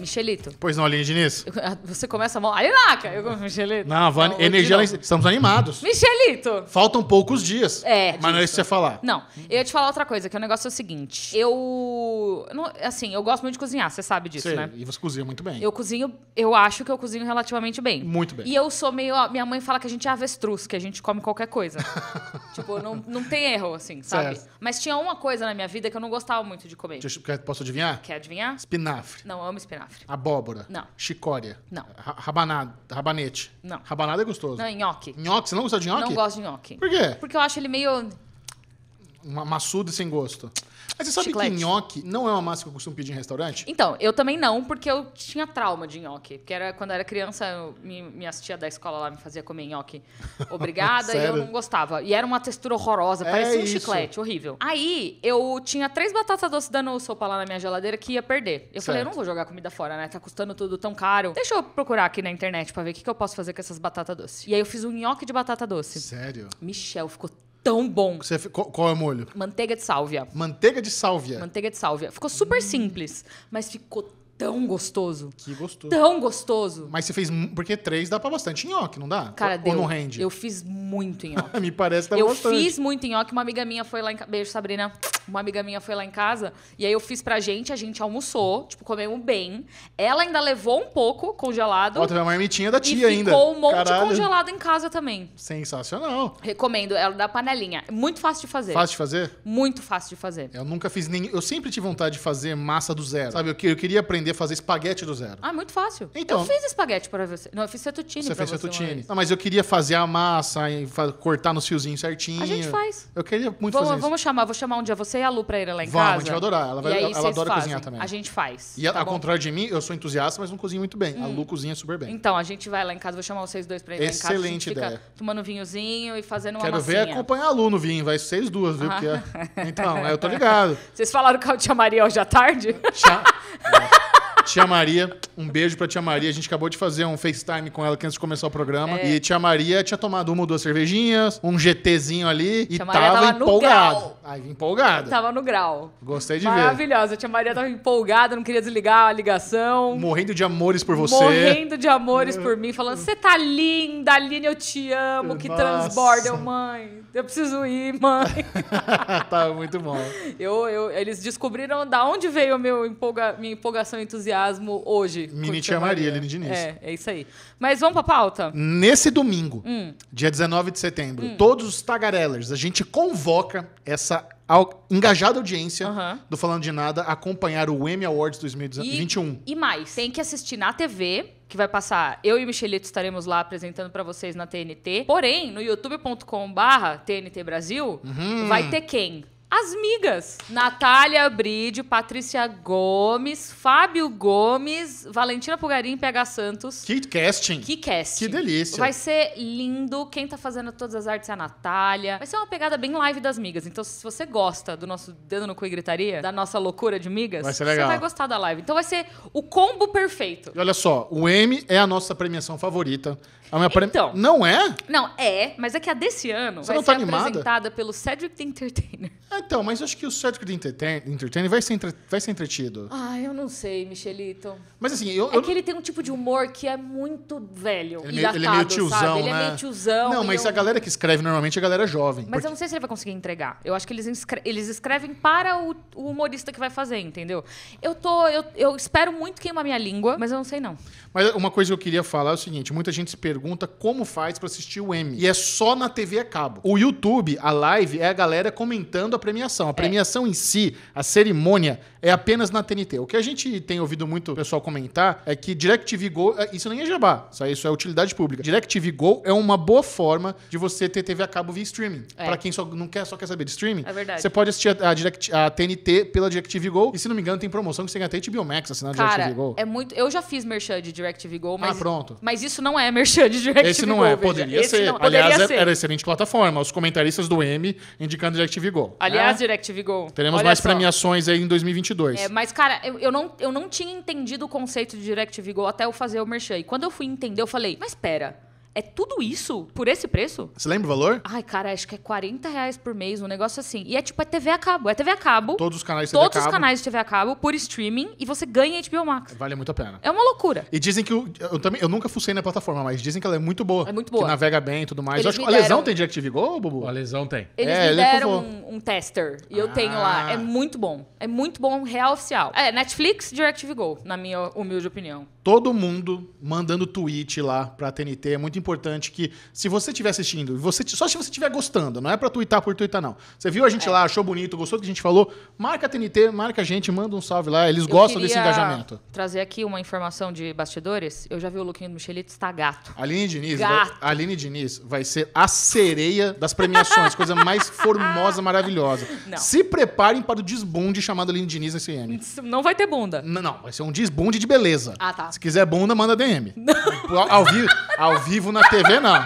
Michelito. Pois não, Aline Diniz? Ah, você começa mal. Alinaca! Eu como Michelito. Não, Vani, energia lá em... Estamos animados. Michelito! Faltam poucos dias. É. Mas disso. não é isso que você falar. Não. Eu ia te falar outra coisa, que o negócio é o seguinte. Eu. assim, eu gosto muito de cozinhar, você sabe disso, Sei, né? E você cozinha muito bem. Eu cozinho, eu acho que eu cozinho relativamente bem. Muito bem. E eu sou meio. minha mãe fala que a gente é avestruz, que a gente come qualquer coisa. tipo, não, não tem erro, assim, sabe? Certo. Mas tinha uma coisa na minha vida que eu não gostava muito de comer. posso adivinhar? Quer adivinhar? Espinafre. Não, eu amo espinafre espinafre. Abóbora. Não. Chicória. Não. rabanada. Rabanete. Não. Rabanada é gostoso. Não, é nhoque. Nhoque? Você não gosta de nhoque? Não gosto de nhoque. Por quê? Porque eu acho ele meio. Uma maçuda sem gosto. Mas você sabe Chiclete. que nhoque não é uma massa que eu costumo pedir em restaurante? Então, eu também não, porque eu tinha trauma de nhoque. Porque era, quando eu era criança, eu, minha tia da escola lá me fazia comer nhoque obrigada e eu não gostava. E era uma textura horrorosa, é parecia um isso. chiclete, horrível. Aí, eu tinha três batatas doces dando sopa lá na minha geladeira que ia perder. Eu certo. falei, eu não vou jogar comida fora, né? Tá custando tudo tão caro. Deixa eu procurar aqui na internet pra ver o que, que eu posso fazer com essas batatas doces. E aí, eu fiz um nhoque de batata doce. Sério? Michel, ficou tão bom. Você, qual, qual é o molho? Manteiga de sálvia. Manteiga de sálvia. Manteiga de sálvia. Ficou super simples, mas ficou tão gostoso. Que gostoso. Tão gostoso. Mas você fez. Porque três dá pra bastante nhoque, não dá? Cara, Ou deu, não rende? Eu fiz muito nhoque. Me parece que dá tá eu bastante. Eu fiz muito nhoque. Uma amiga minha foi lá em casa. Beijo, Sabrina. Uma amiga minha foi lá em casa. E aí eu fiz pra gente, a gente almoçou, tipo, comemos bem. Ela ainda levou um pouco congelado. outra teve uma ermitinha da tia ainda. Ficou um monte Caralho. congelado em casa também. Sensacional. Recomendo. Ela da panelinha. Muito fácil de fazer. Fácil de fazer? Muito fácil de fazer. Eu nunca fiz nem. Eu sempre tive vontade de fazer massa do zero. Sabe, eu, eu queria aprender aprender a fazer espaguete do zero. Ah, muito fácil. Então, eu fiz espaguete para você. Não, eu fiz cetutine Você fez você cetutine. Não, mas eu queria fazer a massa, cortar nos fiozinhos certinho. A gente faz. Eu queria muito vamos, fazer Vamos chamar, vou chamar um dia você e a Lu para ir lá em vamos, casa. Vamos, a gente vai adorar. Ela, vai, ela adora fazem. cozinhar também. A gente faz. E tá ao bom? contrário de mim, eu sou entusiasta, mas não cozinho muito bem. Hum. A Lu cozinha super bem. Então, a gente vai lá em casa, vou chamar vocês dois para ir Excelente em casa. Excelente ideia. tomando vinhozinho e fazendo uma Quero massinha. ver acompanhar a Lu no vinho, vai vocês duas, viu? Ah. É... Então, eu tô ligado. Vocês falaram que eu te chamaria hoje à tarde? Já. Tia Maria, um beijo pra tia Maria. A gente acabou de fazer um FaceTime com ela antes de começar o programa. É. E tia Maria tinha tomado uma ou duas cervejinhas, um GTzinho ali e tava, tava empolgada. Aí, empolgada. Tava no grau. Gostei de Maravilhosa. ver. Maravilhosa. Tia Maria tava empolgada, não queria desligar a ligação. Morrendo de amores por você. Morrendo de amores por mim, falando: você tá linda, Aline, eu te amo, que Nossa. transborda, mãe. Eu preciso ir, mãe. Tava tá muito bom. Eu, eu, eles descobriram da onde veio meu empolga, minha empolgação e entusiasmo orgasmo hoje. Mini Tia Maria, Maria Diniz. É, é isso aí. Mas vamos pra pauta? Nesse domingo, hum. dia 19 de setembro, hum. todos os tagarellers, a gente convoca essa engajada audiência do Falando de Nada acompanhar o Emmy Awards 2021. E, e, mais, tem que assistir na TV, que vai passar. Eu e Michelito estaremos lá apresentando para vocês na TNT. Porém, no youtube.com/barra TNT Brasil, uhum. vai ter quem? as migas. Natália Bride, Patrícia Gomes, Fábio Gomes, Valentina Pugarim, PH Santos. Que casting. Que casting. Que delícia. Vai ser lindo. Quem tá fazendo todas as artes é a Natália. Vai ser uma pegada bem live das migas. Então, se você gosta do nosso dedo no cu e gritaria, da nossa loucura de migas, vai você vai gostar da live. Então vai ser o combo perfeito. E olha só, o M é a nossa premiação favorita. A minha então, Não é? Não, é, mas é que a desse ano Você vai não tá ser animada? apresentada pelo Cedric the Entertainer. Ah, então, mas acho que o Cedric the Entertainer vai ser, entre- vai ser entretido. Ah, eu não sei, Michelito. Mas assim, eu. É eu- É que ele tem um tipo de humor que é muito velho. Ele é meio- ele é meio tiozão, sabe? Ele é né? meio tiozão. Não, mas eu- é a galera que escreve normalmente é a galera jovem. Mas eu não sei se ele vai conseguir entregar. Eu acho que eles, inscre- eles escrevem para o, o humorista que vai fazer, entendeu? Eu tô. Eu, eu espero muito queimar minha língua, mas eu não sei, não. mas uma coisa que eu queria falar é o seguinte: muita gente se pergunta pergunta como faz para assistir o Emmy. E é só na TV a cabo. O YouTube, a live, é a galera comentando a premiação. A é. premiação é. em si, a cerimônia, é apenas na TNT. O que a gente tem ouvido muito o pessoal comentar é que DirecTV Go, é, isso nem é jabá, isso é utilidade pública. DirecTV Go é uma boa forma de você ter TV a cabo via streaming. É. Para quem só não quer, só quer saber de streaming, é verdade. você pode assistir a, a, Direct, a TNT pela DirecTV Go. E se não me engano, tem promoção que você ganha até HBO Max assinando Cara, DirecTV Go. É muito, eu já fiz merchan de DirecTV Go, ah, mas Ah, pronto. Mas isso não é merchan de Direct Esse não é, poderia ser. Não, poderia Aliás, é, ser. era excelente plataforma. Os comentaristas do M indicando DirecTV Go. Né? Aliás, é. DirecTV Go. Teremos Olha mais só. premiações aí em 2022. É, mas, cara, eu, eu, não, eu não tinha entendido o conceito de DirecTV Go até eu fazer o merchan. E quando eu fui entender, eu falei, mas pera é tudo isso por esse preço? Você lembra o valor? Ai, cara, acho que é 40 reais por mês, um negócio assim. E é tipo, é TV a cabo. É TV a cabo. Todos os canais de TV a cabo. Todos os canais de TV a cabo, por streaming, e você ganha HBO Max. Vale muito a pena. É uma loucura. E dizem que... Eu, também, eu nunca fucei na plataforma, mas dizem que ela é muito boa. É muito boa. Que navega bem e tudo mais. Eu acho que a lesão tem DirecTV Go, Bubu? A lesão tem. Eles É, me ele é deram um, um tester e eu Ah. tenho lá. Ah. É muito bom. É muito bom, real oficial. É, Netflix, DirecTV Go, na minha humilde opinião. Todo mundo mandando tweet lá pra TNT. É muito importante que se você estiver assistindo, você, só se você estiver gostando, não é para twittar por twittar, não. Você viu a gente é. lá, achou bonito, gostou do que a gente falou, marca a TNT, marca a gente, manda um salve lá, eles eu gostam desse engajamento. trazer aqui uma informação de bastidores. Eu já vi o lookinho do Michelito, está gato. Aline Diniz, gato. Vai, Aline Diniz vai ser a sereia das premiações, coisa mais formosa, maravilhosa. Não. Se preparem para o desbunde chamado Aline Diniz M. Não vai ter bunda. Não, não vai ser um desbunde de beleza. Ah, tá. Se quiser bunda, manda DM. Ao, ao, ao vivo vivo na TV, não.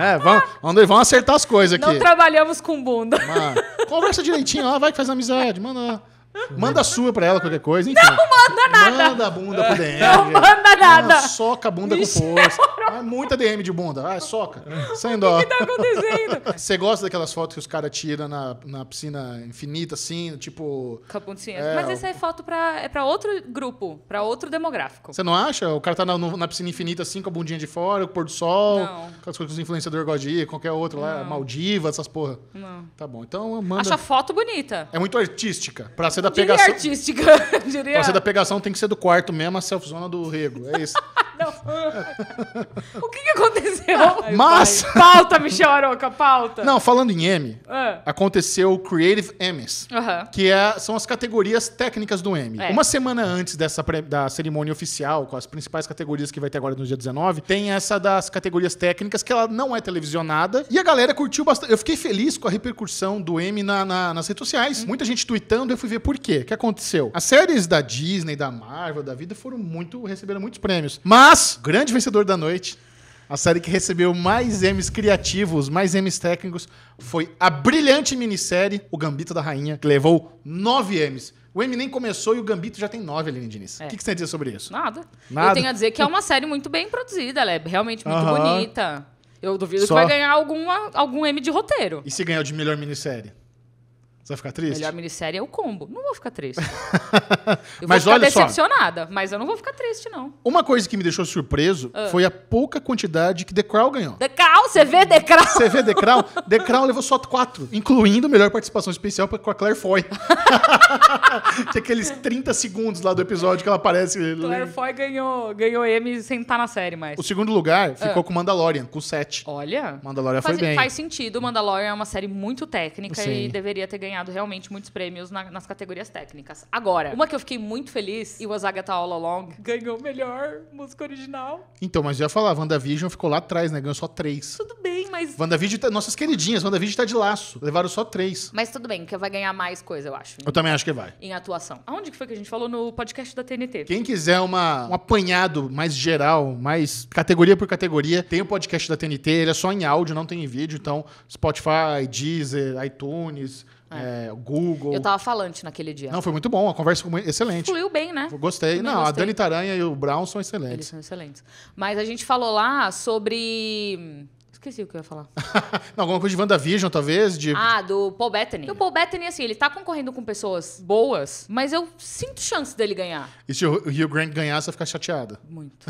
É, vamos, vamos, acertar as coisas aqui. Não trabalhamos com bunda. Mas, conversa direitinho, lá, vai que faz amizade, mano. Uhum. Manda a sua pra ela, qualquer coisa, enfim. Não manda nada. Manda a bunda pro DM. Não manda nada. Ah, soca a bunda Me com força. É ah, é muita DM de bunda. Ah, soca. Sem dó. O que, que tá acontecendo? Você gosta daquelas fotos que os caras tiram na, na piscina infinita, assim, tipo... Capuncinha. É, Mas essa é foto pra, é pra outro grupo, pra outro demográfico. Você não acha? O cara tá na, na piscina infinita, assim, com a bundinha de fora, o pôr do sol. Não. Aquelas coisas que os influenciadores gostam de ir, qualquer outro lá, Maldiva, essas porra. Não. Tá bom, então manda... Acha a foto bonita. É muito artística, pra ser da pegação. Diria artística, diria. Pra ser da pegação tem que ser do quarto mesmo, a self-zona do rego. É isso. o que, que aconteceu? Mas. Pai. Pauta, Michel Aroca, pauta. Não, falando em M, ah. aconteceu o Creative M's, que é, são as categorias técnicas do M. É. Uma semana antes dessa da cerimônia oficial, com as principais categorias que vai ter agora no dia 19, tem essa das categorias técnicas, que ela não é televisionada. E a galera curtiu bastante. Eu fiquei feliz com a repercussão do M na, na, nas redes sociais. Uhum. Muita gente tweetando, eu fui ver por quê. O que aconteceu? As séries da Disney, da Marvel, da vida foram muito. receberam muitos prêmios. Mas mas, grande vencedor da noite, a série que recebeu mais M's criativos, mais M's técnicos, foi a brilhante minissérie O Gambito da Rainha, que levou 9 M's. O M nem começou e o Gambito já tem nove, Aline Diniz. É. O é. que, que você tem a dizer sobre isso? Nada. Nada. Eu tenho a dizer que é uma série muito bem produzida, ela é realmente muito bonita. Eu duvido Só... que vai ganhar alguma, algum M de roteiro. E se ganhou de melhor minissérie? Você vai ficar triste? Melhor minissérie é o combo. Não vou ficar triste. Eu mas vou ficar olha decepcionada, só. mas eu não vou ficar triste, não. Uma coisa que me deixou surpreso ah. foi a pouca quantidade que The Crown ganhou. The Crown? Você vê The Crown? Você vê The Crown? The Crown levou só quatro, incluindo melhor participação especial com a Claire Foy. que é aqueles 30 segundos lá do episódio que ela aparece. Claire Foy ganhou, ganhou M sem estar na série mais. O segundo lugar ah. ficou ah. com Mandalorian, com sete. Olha. Mandalorian faz, foi bem. Faz sentido. Mandalorian é uma série muito técnica Sim. e deveria ter ganhado ganhado realmente muitos prêmios na, nas categorias técnicas. Agora, uma que eu fiquei muito feliz, e o Azagata tá All Along ganhou melhor música original. Então, mas eu ia falar, WandaVision ficou lá atrás, né? Ganhou só três. Tudo bem, mas. WandaVision, tá, nossas queridinhas, WandaVision tá de laço. Levaram só três. Mas tudo bem, que vai ganhar mais coisa, eu acho. Eu também acho que vai. Em atuação. Aonde que foi que a gente falou no podcast da TNT? Quem quiser uma, um apanhado mais geral, mais categoria por categoria, tem o podcast da TNT. Ele é só em áudio, não tem em vídeo. Então, Spotify, Deezer, iTunes, é. É, Google. Eu tava falante naquele dia. Não, foi muito bom. A conversa foi excelente. Fluiu bem, né? Gostei. Não, gostei. a Dani Taranha e o Brown são excelentes. Eles são excelentes. Mas a gente falou lá sobre Esqueci o que eu ia falar. não, alguma coisa de WandaVision, talvez? De... Ah, do Paul Bettany. O Paul Bettany, assim, ele tá concorrendo com pessoas boas, mas eu sinto chance dele ganhar. E se o Rio Grant ganhar, você vai ficar chateada. Muito.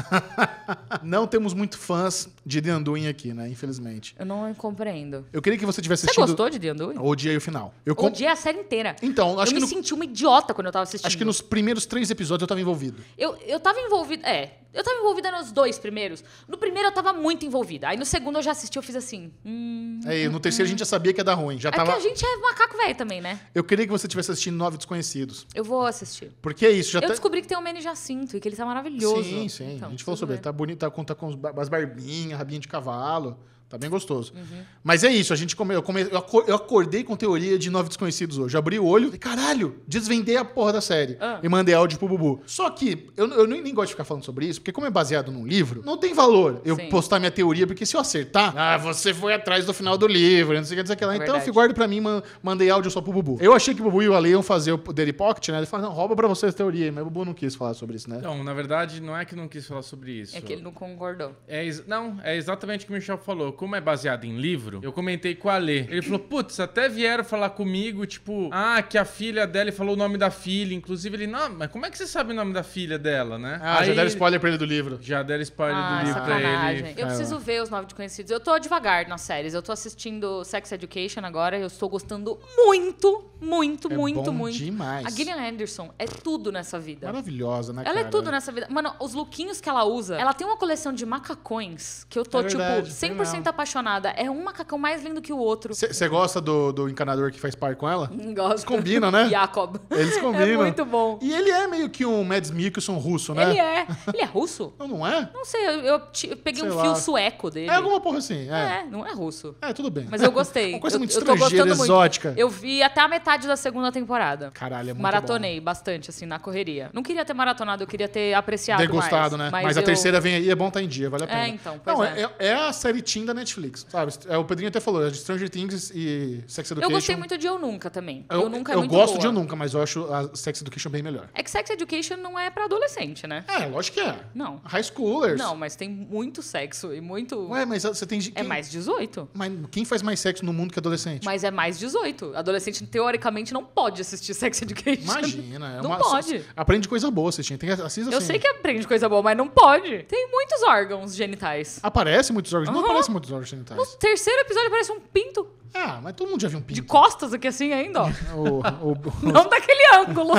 não temos muito fãs de The Undoing aqui, né? Infelizmente. Eu não compreendo. Eu queria que você tivesse assistido... Você gostou de The Undoing? Odiei o final. Eu com... Odiei a série inteira. Então, acho eu que... Eu me no... senti uma idiota quando eu tava assistindo. Acho que nos primeiros três episódios eu tava envolvido. Eu, eu tava envolvido... É, eu tava envolvida nos dois primeiros. No primeiro eu tava muito envolvida. Aí no segundo eu já assisti, eu fiz assim. Hum, é, no terceiro hum. a gente já sabia que ia dar ruim. Já é tava... que a gente é macaco velho também, né? Eu queria que você tivesse assistindo Nove Desconhecidos. Eu vou assistir. Porque é isso. Já eu tá... descobri que tem o Manny Jacinto e que ele tá maravilhoso. Sim, sim. Então, a gente falou sobre ele. Tá bonito, tá com, tá com as barbinhas, rabinha de cavalo. Tá bem gostoso. Uhum. Mas é isso, a gente come, eu, come, eu, acordei com teoria de nove desconhecidos hoje. abri o olho e caralho, desvendei a porra da série. Ah. E mandei áudio pro Bubu. Só que eu, eu nem, nem, gosto de ficar falando sobre isso, porque como é baseado num livro, não tem valor eu Sim. postar minha teoria, porque se eu acertar, ah, você foi atrás do final do livro, não sei o que dizer que lá. É então eu eu guardo pra mim, man, mandei áudio só pro Bubu. Eu achei que o Bubu e o Ale iam fazer o Daily Pocket, né? Ele falou, não, rouba pra vocês a teoria, mas o Bubu não quis falar sobre isso, né? Não, na verdade, não é que não quis falar sobre isso. É que ele não concordou. É, não, é exatamente o que o Michel falou como é baseado em livro, eu comentei com a Lê. Ele falou, putz, até vieram falar comigo, tipo, ah, que a filha dela ele falou o nome da filha. Inclusive, ele, não, mas como é que você sabe o nome da filha dela, né? Ah, Aí, já deram spoiler pra ele do livro. Já deram spoiler ah, do livro sacanagem. pra ele. Eu é. preciso ver os nove conhecidos. Eu tô devagar nas séries. Eu tô assistindo Sex Education agora. Eu estou gostando muito, muito, é muito, bom muito. Demais. A Gillian Anderson é tudo nessa vida. Maravilhosa, né? Ela é cara? é tudo nessa vida. Mano, os lookinhos que ela usa, ela tem uma coleção de macacões que eu tô, é tipo, verdade, tipo, 100% apaixonada. É um macacão mais lindo que o outro. Você gosta do, do encanador que faz par com ela? Hum, gosto. Eles combinam, né? Jacob. Eles é combinam. É muito bom. E ele é meio que um Mads Mikkelsen russo, né? Ele é. Ele é russo? Não, não é? Não sei. Eu, eu, eu peguei sei um lá. fio sueco dele. É alguma porra assim. É. é. não é russo. É, tudo bem. Mas eu gostei. Uma coisa eu, muito estrangeira, exótica. Muito. Eu vi até a metade da segunda temporada. Caralho, é muito Maratonei bom. bastante, assim, na correria. Não queria ter maratonado, eu queria ter apreciado Degustado, mais. né? Mas, mas a terceira vem aí, é bom estar tá em dia, vale a é, pena. É, então. Não, é, é. É, é a série Tinder da Netflix, sabe? É, o Pedrinho até falou, é de Stranger Things e Sex Education. Eu gostei muito de Eu Nunca também. Eu, eu Nunca é Eu gosto boa. de Eu Nunca, mas eu acho a Sex Education bem melhor. É que Sex Education não é pra adolescente, né? É, lógico que é. Não. High schoolers. Não, mas tem muito sexo e muito... Ué, mas ah, você tem... É quem... É mais 18. Mas quem faz mais sexo no mundo que adolescente? Mas é mais 18. Adolescente, teoricamente, não pode assistir Sex Education. Imagina. É não pode. Aprende coisa boa assistir. Tem, assista assim. Eu sei que aprende coisa boa, mas não pode. Tem muitos órgãos genitais. Aparece muitos órgãos? Uhum. Não aparece muito dos órgãos No terceiro episódio parece um pinto Ah, mas todo mundo já viu um pinto. de costas aqui assim ainda, ó. O- o- o- Não daquele ângulo.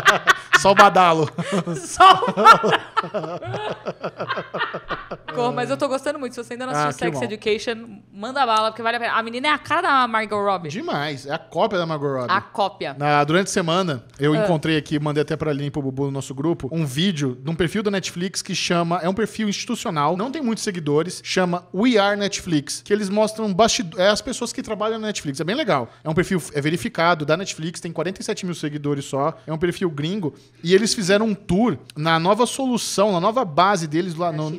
só o badalo. Só badalo mas eu tô gostando muito. Se você ainda não ah, assistiu ah, Sex bom. Education, manda bala, porque vale a pena. A menina é a cara da Margot Robbie. Demais. É a cópia da Margot Robbie. A cópia. Na, durante a semana, eu ah. encontrei aqui, mandei até pra Aline e pro Bubu no nosso grupo, um vídeo de um perfil da Netflix que chama... É um perfil institucional, não tem muitos seguidores, chama We Are Netflix, que eles mostram bastidores... É as pessoas que trabalham na Netflix. É bem legal. É um perfil é verificado da Netflix, tem 47 mil seguidores só. É um perfil gringo. E eles fizeram um tour na nova solução, na nova base deles lá no,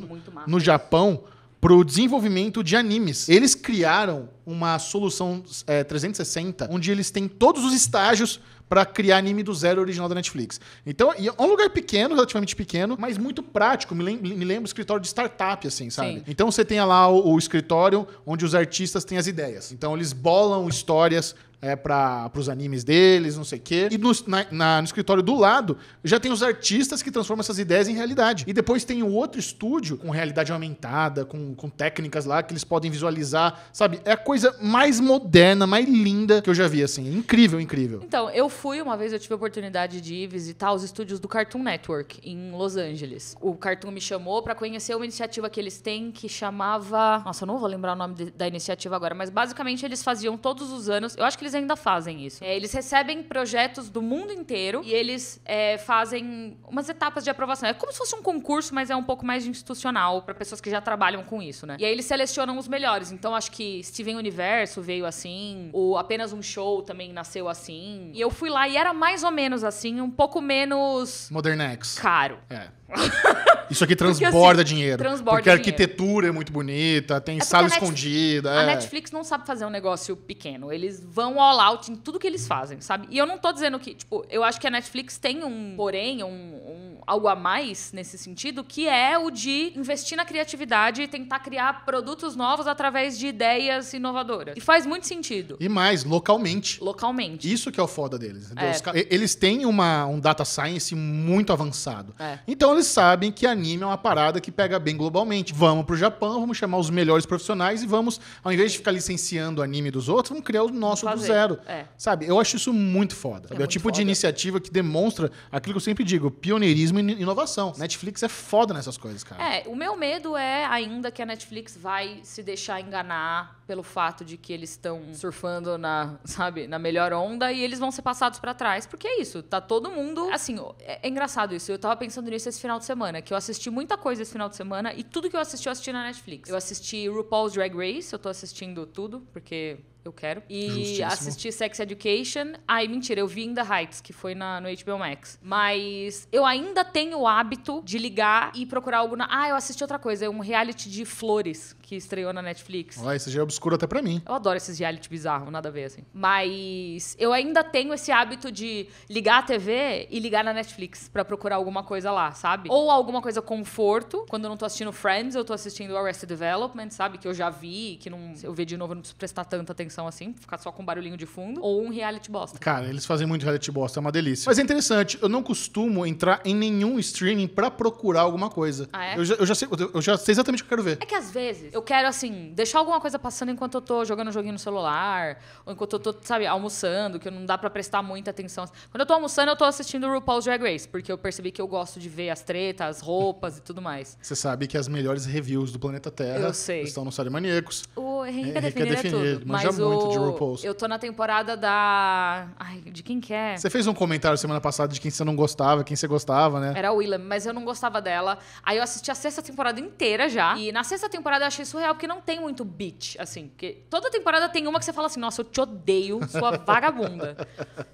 no Japão para o desenvolvimento de animes. Eles criaram uma solução é, 360, onde eles têm todos os estágios para criar anime do zero original da Netflix. Então, é um lugar pequeno, relativamente pequeno, mas muito prático. Me, lem me lembra o escritório de startup, assim, sabe? Sim. Então, você tem lá o, o, escritório onde os artistas têm as ideias. Então, eles bolam histórias, é, para os animes deles, não sei o quê. E no, na, na, no escritório do lado já tem os artistas que transformam essas ideias em realidade. E depois tem o outro estúdio com realidade aumentada, com, com técnicas lá que eles podem visualizar, sabe? É a coisa mais moderna, mais linda que eu já vi, assim. Incrível, incrível. Então, eu fui uma vez, eu tive a oportunidade de ir visitar os estúdios do Cartoon Network em Los Angeles. O Cartoon me chamou para conhecer uma iniciativa que eles têm que chamava. Nossa, eu não vou lembrar o nome de, da iniciativa agora, mas basicamente eles faziam todos os anos. Eu acho que eles ainda fazem isso. É, eles recebem projetos do mundo inteiro e eles é, fazem umas etapas de aprovação. É como se fosse um concurso, mas é um pouco mais institucional para pessoas que já trabalham com isso, né? E aí eles selecionam os melhores. Então acho que Steven Universo veio assim, ou apenas um show também nasceu assim. E eu fui lá e era mais ou menos assim, um pouco menos. Modernex. Caro. É. Isso aqui transborda porque, assim, dinheiro. Transborda porque a arquitetura é muito bonita, tem é sala a Netflix, escondida. É. A Netflix não sabe fazer um negócio pequeno. Eles vão all out em tudo que eles fazem, sabe? E eu não tô dizendo que, tipo, eu acho que a Netflix tem um, porém, um, um algo a mais nesse sentido, que é o de investir na criatividade e tentar criar produtos novos através de ideias inovadoras. E faz muito sentido. E mais, localmente. Localmente. Isso que é o foda deles. É. Eles têm uma, um data science muito avançado. É. Então eles sabem que a anime é uma parada que pega bem globalmente. Vamos pro Japão, vamos chamar os melhores profissionais e vamos, ao invés de ficar licenciando o anime dos outros, vamos criar o nosso Fazer. do zero. É. Sabe? Eu acho isso muito foda. É, é o tipo foda. de iniciativa que demonstra aquilo que eu sempre digo: pioneirismo e inovação. Netflix é foda nessas coisas, cara. É, o meu medo é ainda que a Netflix vai se deixar enganar pelo fato de que eles estão surfando na, sabe, na melhor onda e eles vão ser passados para trás, porque é isso, tá todo mundo, assim, é, é engraçado isso. Eu tava pensando nisso esse final de semana, que eu assisti muita coisa esse final de semana e tudo que eu assisti, eu assisti na Netflix. Eu assisti RuPaul's Drag Race, eu tô assistindo tudo, porque eu quero. E Justíssimo. assisti Sex Education. Ai, mentira, eu vi In The Heights, que foi na, no HBO Max. Mas eu ainda tenho o hábito de ligar e procurar algo na. Ah, eu assisti outra coisa, é um reality de flores que estreou na Netflix. Ah, esse já é obscuro até para mim. Eu adoro esses reality bizarros, nada a ver, assim. Mas eu ainda tenho esse hábito de ligar a TV e ligar na Netflix para procurar alguma coisa lá, sabe? Ou alguma coisa conforto. Quando eu não tô assistindo Friends, eu tô assistindo Arrested Development, sabe? Que eu já vi, que não, se eu ver de novo, eu não preciso prestar tanta atenção assim, ficar só com um barulhinho de fundo. Ou um reality bosta. Cara, eles fazem muito reality bosta, é uma delícia. Mas é interessante, eu não costumo entrar em nenhum streaming para procurar alguma coisa. Ah, é? Eu já, eu já sei, eu já sei exatamente o que eu quero ver. É que às vezes eu quero, assim, deixar alguma coisa passando enquanto eu tô jogando um joguinho no celular, ou enquanto eu tô, sabe, almoçando, que não dá para prestar muita atenção. Quando eu tô almoçando, eu tô assistindo RuPaul's Drag Race, porque eu percebi que eu gosto de ver as tretas, as roupas e tudo mais. Você sabe que as melhores reviews do planeta Terra estão no Série Maníacos. O Henrique é definir, é definir é tudo, manja mas muito o... de RuPaul's. Eu tô na temporada da... Ai, de quem que é? Você fez um comentário semana passada de quem você não gostava, quem você gostava, né? Era a Willam, mas eu não gostava dela. Aí eu assisti a sexta temporada inteira já, e na sexta temporada eu achei achei surreal, porque não tem muito beat, assim. Porque toda temporada tem uma que você fala assim, nossa, eu te odeio, sua vagabunda.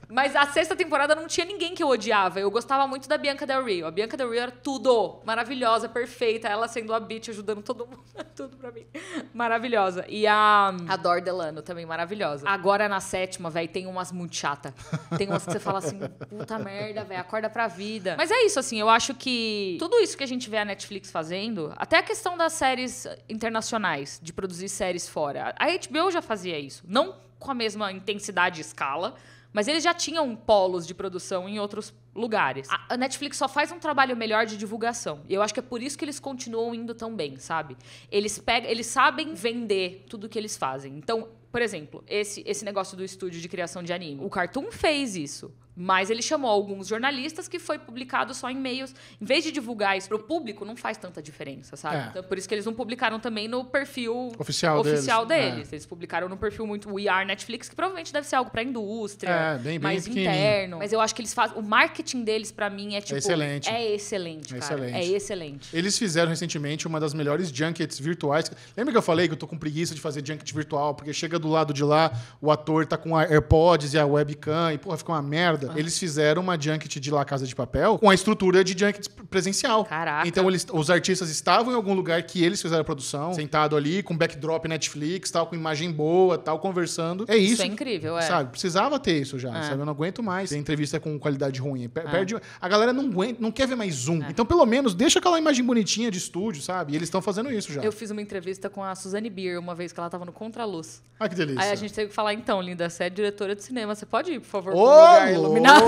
Mas a sexta temporada não tinha ninguém que eu odiava. Eu gostava muito da Bianca Del Rio. A Bianca Del Rio era tudo. Maravilhosa, perfeita. Ela sendo a beat, ajudando todo mundo. tudo pra mim. Maravilhosa. E a, a Dor Delano também, maravilhosa. Agora na sétima, velho, tem umas muito chata. Tem umas que você fala assim, puta merda, velho, acorda pra vida. Mas é isso, assim, eu acho que tudo isso que a gente vê a Netflix fazendo, até a questão das séries internacionais nacionais de produzir séries fora. A HBO já fazia isso, não com a mesma intensidade e escala, mas eles já tinham polos de produção em outros lugares. A Netflix só faz um trabalho melhor de divulgação. E eu acho que é por isso que eles continuam indo tão bem, sabe? Eles pegam, eles sabem vender tudo que eles fazem. Então, por exemplo, esse, esse negócio do estúdio de criação de anime. O Cartoon fez isso. Mas ele chamou alguns jornalistas que foi publicado só em meios. Em vez de divulgar isso para o público, não faz tanta diferença, sabe? É. Então, por isso que eles não publicaram também no perfil oficial, oficial deles. deles. É. Eles publicaram no perfil muito We Are Netflix, que provavelmente deve ser algo para indústria, é, bem, bem mais interno. Mas eu acho que eles fazem. O marketing deles, para mim, é tipo. Excelente. É excelente, é cara. Excelente. É excelente. Eles fizeram recentemente uma das melhores junkets virtuais. Lembra que eu falei que eu tô com preguiça de fazer junket virtual? Porque chega do lado de lá, o ator tá com AirPods e a webcam, e porra, fica uma merda merda. Eles fizeram uma junket de La Casa de Papel com a estrutura de junket presencial. Caraca. Então eles, os artistas estavam em algum lugar que eles fizeram a produção, sentado ali, com backdrop Netflix, tal, com imagem boa, tal, conversando. É isso. Isso é incrível, é. Sabe? Precisava ter isso já, é. sabe? Eu não aguento mais ter entrevista com qualidade ruim. É. Perde, é. A galera não aguenta, não quer ver mais um. É. Então, pelo menos, deixa aquela imagem bonitinha de estúdio, sabe? E eles estão fazendo isso já. Eu fiz uma entrevista com a Suzane Beer uma vez que ela tava no Contraluz. Ah, que delícia. Aí a gente teve que falar, então, linda, você é diretora de cinema, você pode ir, por favor, Ô, pro lugar combinado?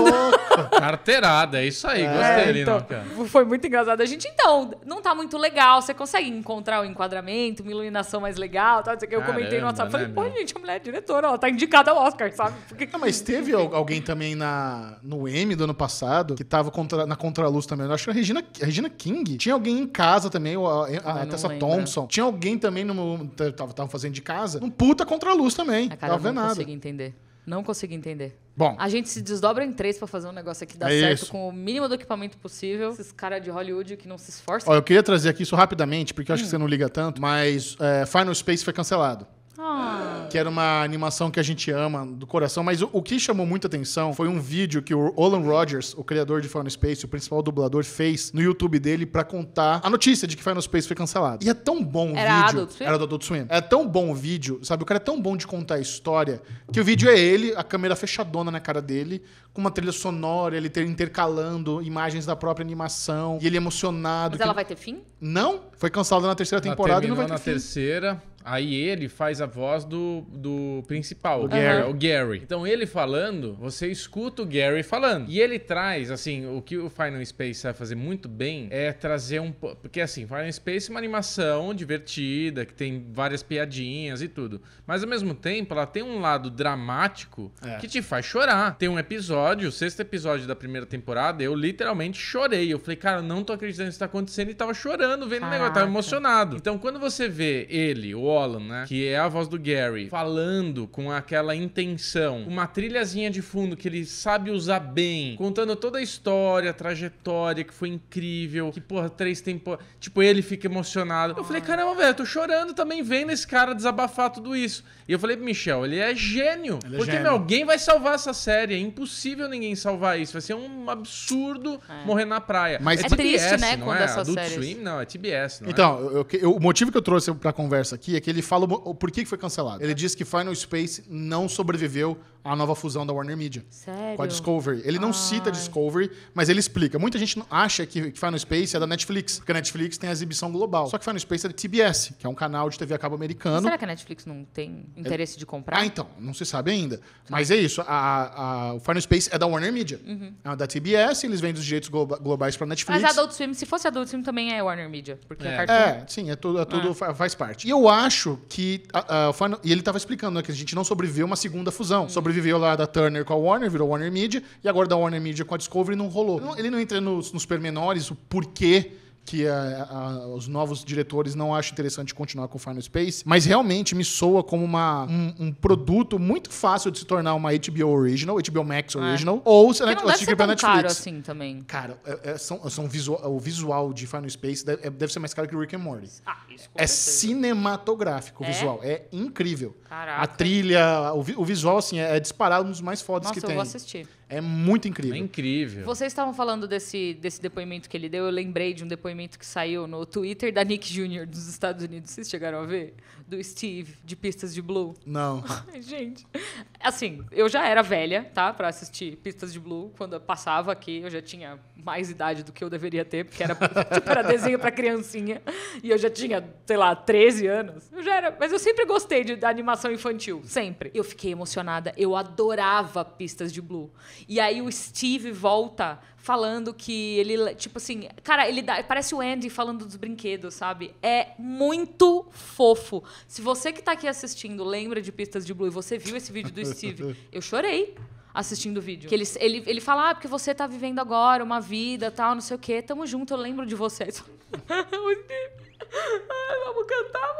Carteirada, é isso aí, é, gostei, então, Foi muito engraçado. A gente, então, não tá muito legal. Você consegue encontrar o um enquadramento, uma iluminação mais legal, tá? Eu Caramba, comentei no WhatsApp, né, falei, pô, meu? gente, a mulher é diretora, ela tá indicada ao Oscar, sabe? Porque... Não, mas teve alguém também na, no M do ano passado que tava contra, na contraluz também. Eu acho que a Regina, a Regina King. Tinha alguém em casa também, a, a, a ah, Tessa lembra. Thompson. Tinha alguém também, no estavam fazendo de casa, um puta contraluz também. A cara, não vendo nada. consegui entender. Não consigo entender. Bom. A gente se desdobra em três para fazer um negócio que dá é certo isso. com o mínimo do equipamento possível. Esses caras de Hollywood que não se esforçam. Ó, eu queria trazer aqui isso rapidamente, porque eu acho hum. que você não liga tanto, mas é, Final Space foi cancelado. Oh. Que era uma animação que a gente ama do coração, mas o, o, que chamou muita atenção foi um vídeo que o Olan Rogers, o criador de Final Space, o principal dublador, fez no YouTube dele para contar a notícia de que Final Space foi cancelado. E é tão bom o era vídeo. Adult Era do Adult Swim. É tão bom o vídeo, sabe? O cara é tão bom de contar a história que o vídeo é ele, a câmera fechadona na cara dele, com uma trilha sonora, ele ter intercalando imagens da própria animação, e ele emocionado. Mas ela vai ter fim? Não, foi cancelada na terceira temporada e não vai ter na fim. terceira. Aí ele faz a voz do, do principal, o né? Gary. o Gary. Então ele falando, você escuta o Gary falando. E ele traz, assim, o que o Final Space vai fazer muito bem é trazer um. Porque, assim, Final Space é uma animação divertida, que tem várias piadinhas e tudo. Mas ao mesmo tempo, ela tem um lado dramático é. que te faz chorar. Tem um episódio, o sexto episódio da primeira temporada, eu literalmente chorei. Eu falei, cara, não tô acreditando que isso tá acontecendo. E tava chorando vendo o negócio, tava emocionado. Então quando você vê ele, o Golan, né? Que é a voz do Gary, falando com aquela intenção, uma trilhazinha de fundo que ele sabe usar bem, contando toda a história, a trajetória, que foi incrível, que, porra, três temporadas. Tipo, ele fica emocionado. Eu falei, ah. caramba, velho, eu tô chorando também vendo esse cara desabafar tudo isso. E eu falei pro Michel, ele é gênio. Ele é porque, gênio. meu, alguém vai salvar essa série. É impossível ninguém salvar isso. Vai ser um absurdo é. morrer na praia. Mas é, é triste, TBS, né? Não quando é? Essas Adult Swim, não, é TBS, não é? Então, o motivo que eu trouxe pra conversa aqui é que ele fala por que foi cancelado. Ele diz que Final Space não sobreviveu a nova fusão da Warner Media. Sério? Com a Discovery. Ele não Ai. cita Discovery, mas ele explica. Muita gente acha que Final Space é da Netflix, porque a Netflix tem a exibição global. Só que Final Space é da TBS, que é um canal de TV a cabo americano. Será que a Netflix não tem interesse é... de comprar? Ah, então. Não se sabe ainda. Tá. Mas é isso. A, a, o Final Space é da Warner Media. Uhum. É da TBS, eles vendem os direitos globa globais pra Netflix. Mas Adult Swim, se fosse Adult Swim, também é Warner Media, porque é, é cartoon. É, sim, é tudo, é tudo ah. faz parte. E eu acho que... A, ah, a, ah, Final... E ele tava explicando, né, que a gente não sobreviveu uma segunda fusão. Uhum. Sobre depois viveu lá da Turner com a Warner, virou Warner Media, e agora da Warner Media com a Discovery não rolou. Ele não entra nos, nos pormenores o porquê que a, é, a, os novos diretores não acham interessante continuar com Final Space, mas realmente me soa como uma, um, um produto muito fácil de se tornar uma HBO Original, HBO Max é. Original, é. ou se não assistir ser pra Netflix. caro assim também. Cara, é, é, são, são visual, o visual de Final Space deve, é, deve, ser mais caro que Rick and Morty. Ah, isso com é cinematográfico o visual, é incrível. Caraca. A trilha, o, o visual assim é, disparado um dos mais fodas Nossa, que tem. Nossa, eu vou assistir. É muito incrível. É incrível. Vocês estavam falando desse, desse depoimento que ele deu. Eu lembrei de um depoimento que saiu no Twitter da Nick Jr. dos Estados Unidos. Vocês chegaram a ver? do Steve, de Pistas de Blue? Não. Gente, assim, eu já era velha, tá? Pra assistir Pistas de Blue. Quando eu passava aqui, eu já tinha mais idade do que eu deveria ter, porque era, tipo, era desenho pra criancinha. E eu já tinha, sei lá, 13 anos. Eu já era. Mas eu sempre gostei de, da animação infantil. Sempre. Eu fiquei emocionada. Eu adorava Pistas de Blue. E aí o Steve volta falando que ele, tipo assim, cara, ele dá, parece o Andy falando dos brinquedos, sabe? É muito fofo. Se você que tá aqui assistindo lembra de Pistas de Blue e você viu esse vídeo do Steve, eu chorei assistindo o vídeo. Que ele, ele, ele fala, ah, porque você tá vivendo agora uma vida, tal, não sei o quê, tamo junto, eu lembro de você. o Steve... Vamos cantar,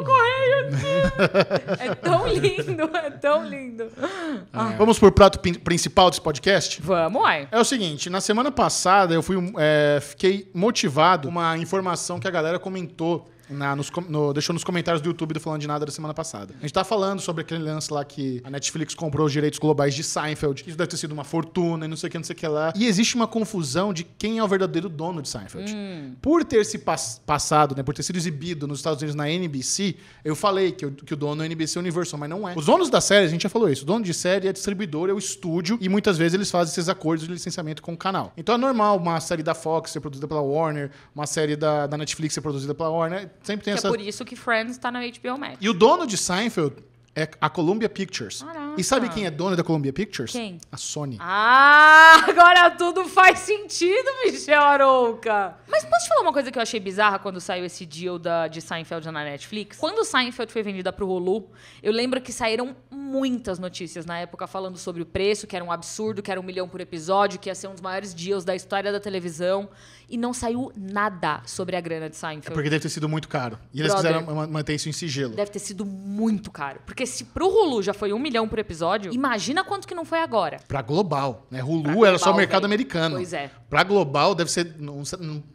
vamos pegar o correio aqui. É tão lindo, é tão lindo. É. Ah. Vamos por prato principal desse podcast? Vamos, ai. É o seguinte, na semana passada eu fui, é, fiquei motivado uma informação que a galera comentou na, nos, no, deixou nos comentários do YouTube do Falando de Nada da semana passada. A gente tá falando sobre aquele lance lá que a Netflix comprou os direitos globais de Seinfeld, isso deve ter sido uma fortuna e não sei o que, não sei o que lá. E existe uma confusão de quem é o verdadeiro dono de Seinfeld. Hum. Por ter se passado, né, por ter sido exibido nos Estados Unidos na NBC, eu falei que, que o dono é NBC Universal, mas não é. Os donos da série, a gente já falou isso, o dono de série é distribuidor é o estúdio, e muitas vezes eles fazem esses acordos de licenciamento com o canal. Então é normal uma série da Fox ser produzida pela Warner, uma série da, da Netflix ser produzida pela Warner, sempre tem que é essa... É por isso que Friends tá na HBO Max. E o dono de Seinfeld é a Columbia Pictures. Caraca. E sabe quem é dono da Columbia Pictures? Quem? A Sony. Ah, agora tudo faz sentido, Michel Arouca. Mas posso te falar uma coisa que eu achei bizarra quando saiu esse deal da, de Seinfeld na Netflix? Quando o Seinfeld foi vendida pro Hulu, eu lembro que saíram muitas notícias na época falando sobre o preço, que era um absurdo, que era um milhão por episódio, que ia ser um dos maiores deals da história da televisão e não saiu nada sobre a grana de Seinfeld. É porque deve ter sido muito caro. E eles Brother, quiseram manter isso em sigilo. Deve ter sido muito caro. Porque se pro Hulu já foi um milhão por episódio, imagina quanto que não foi agora. Pra global, né? Hulu pra era global, só o mercado véio. americano. Pois é. Pra global, deve ser. Não,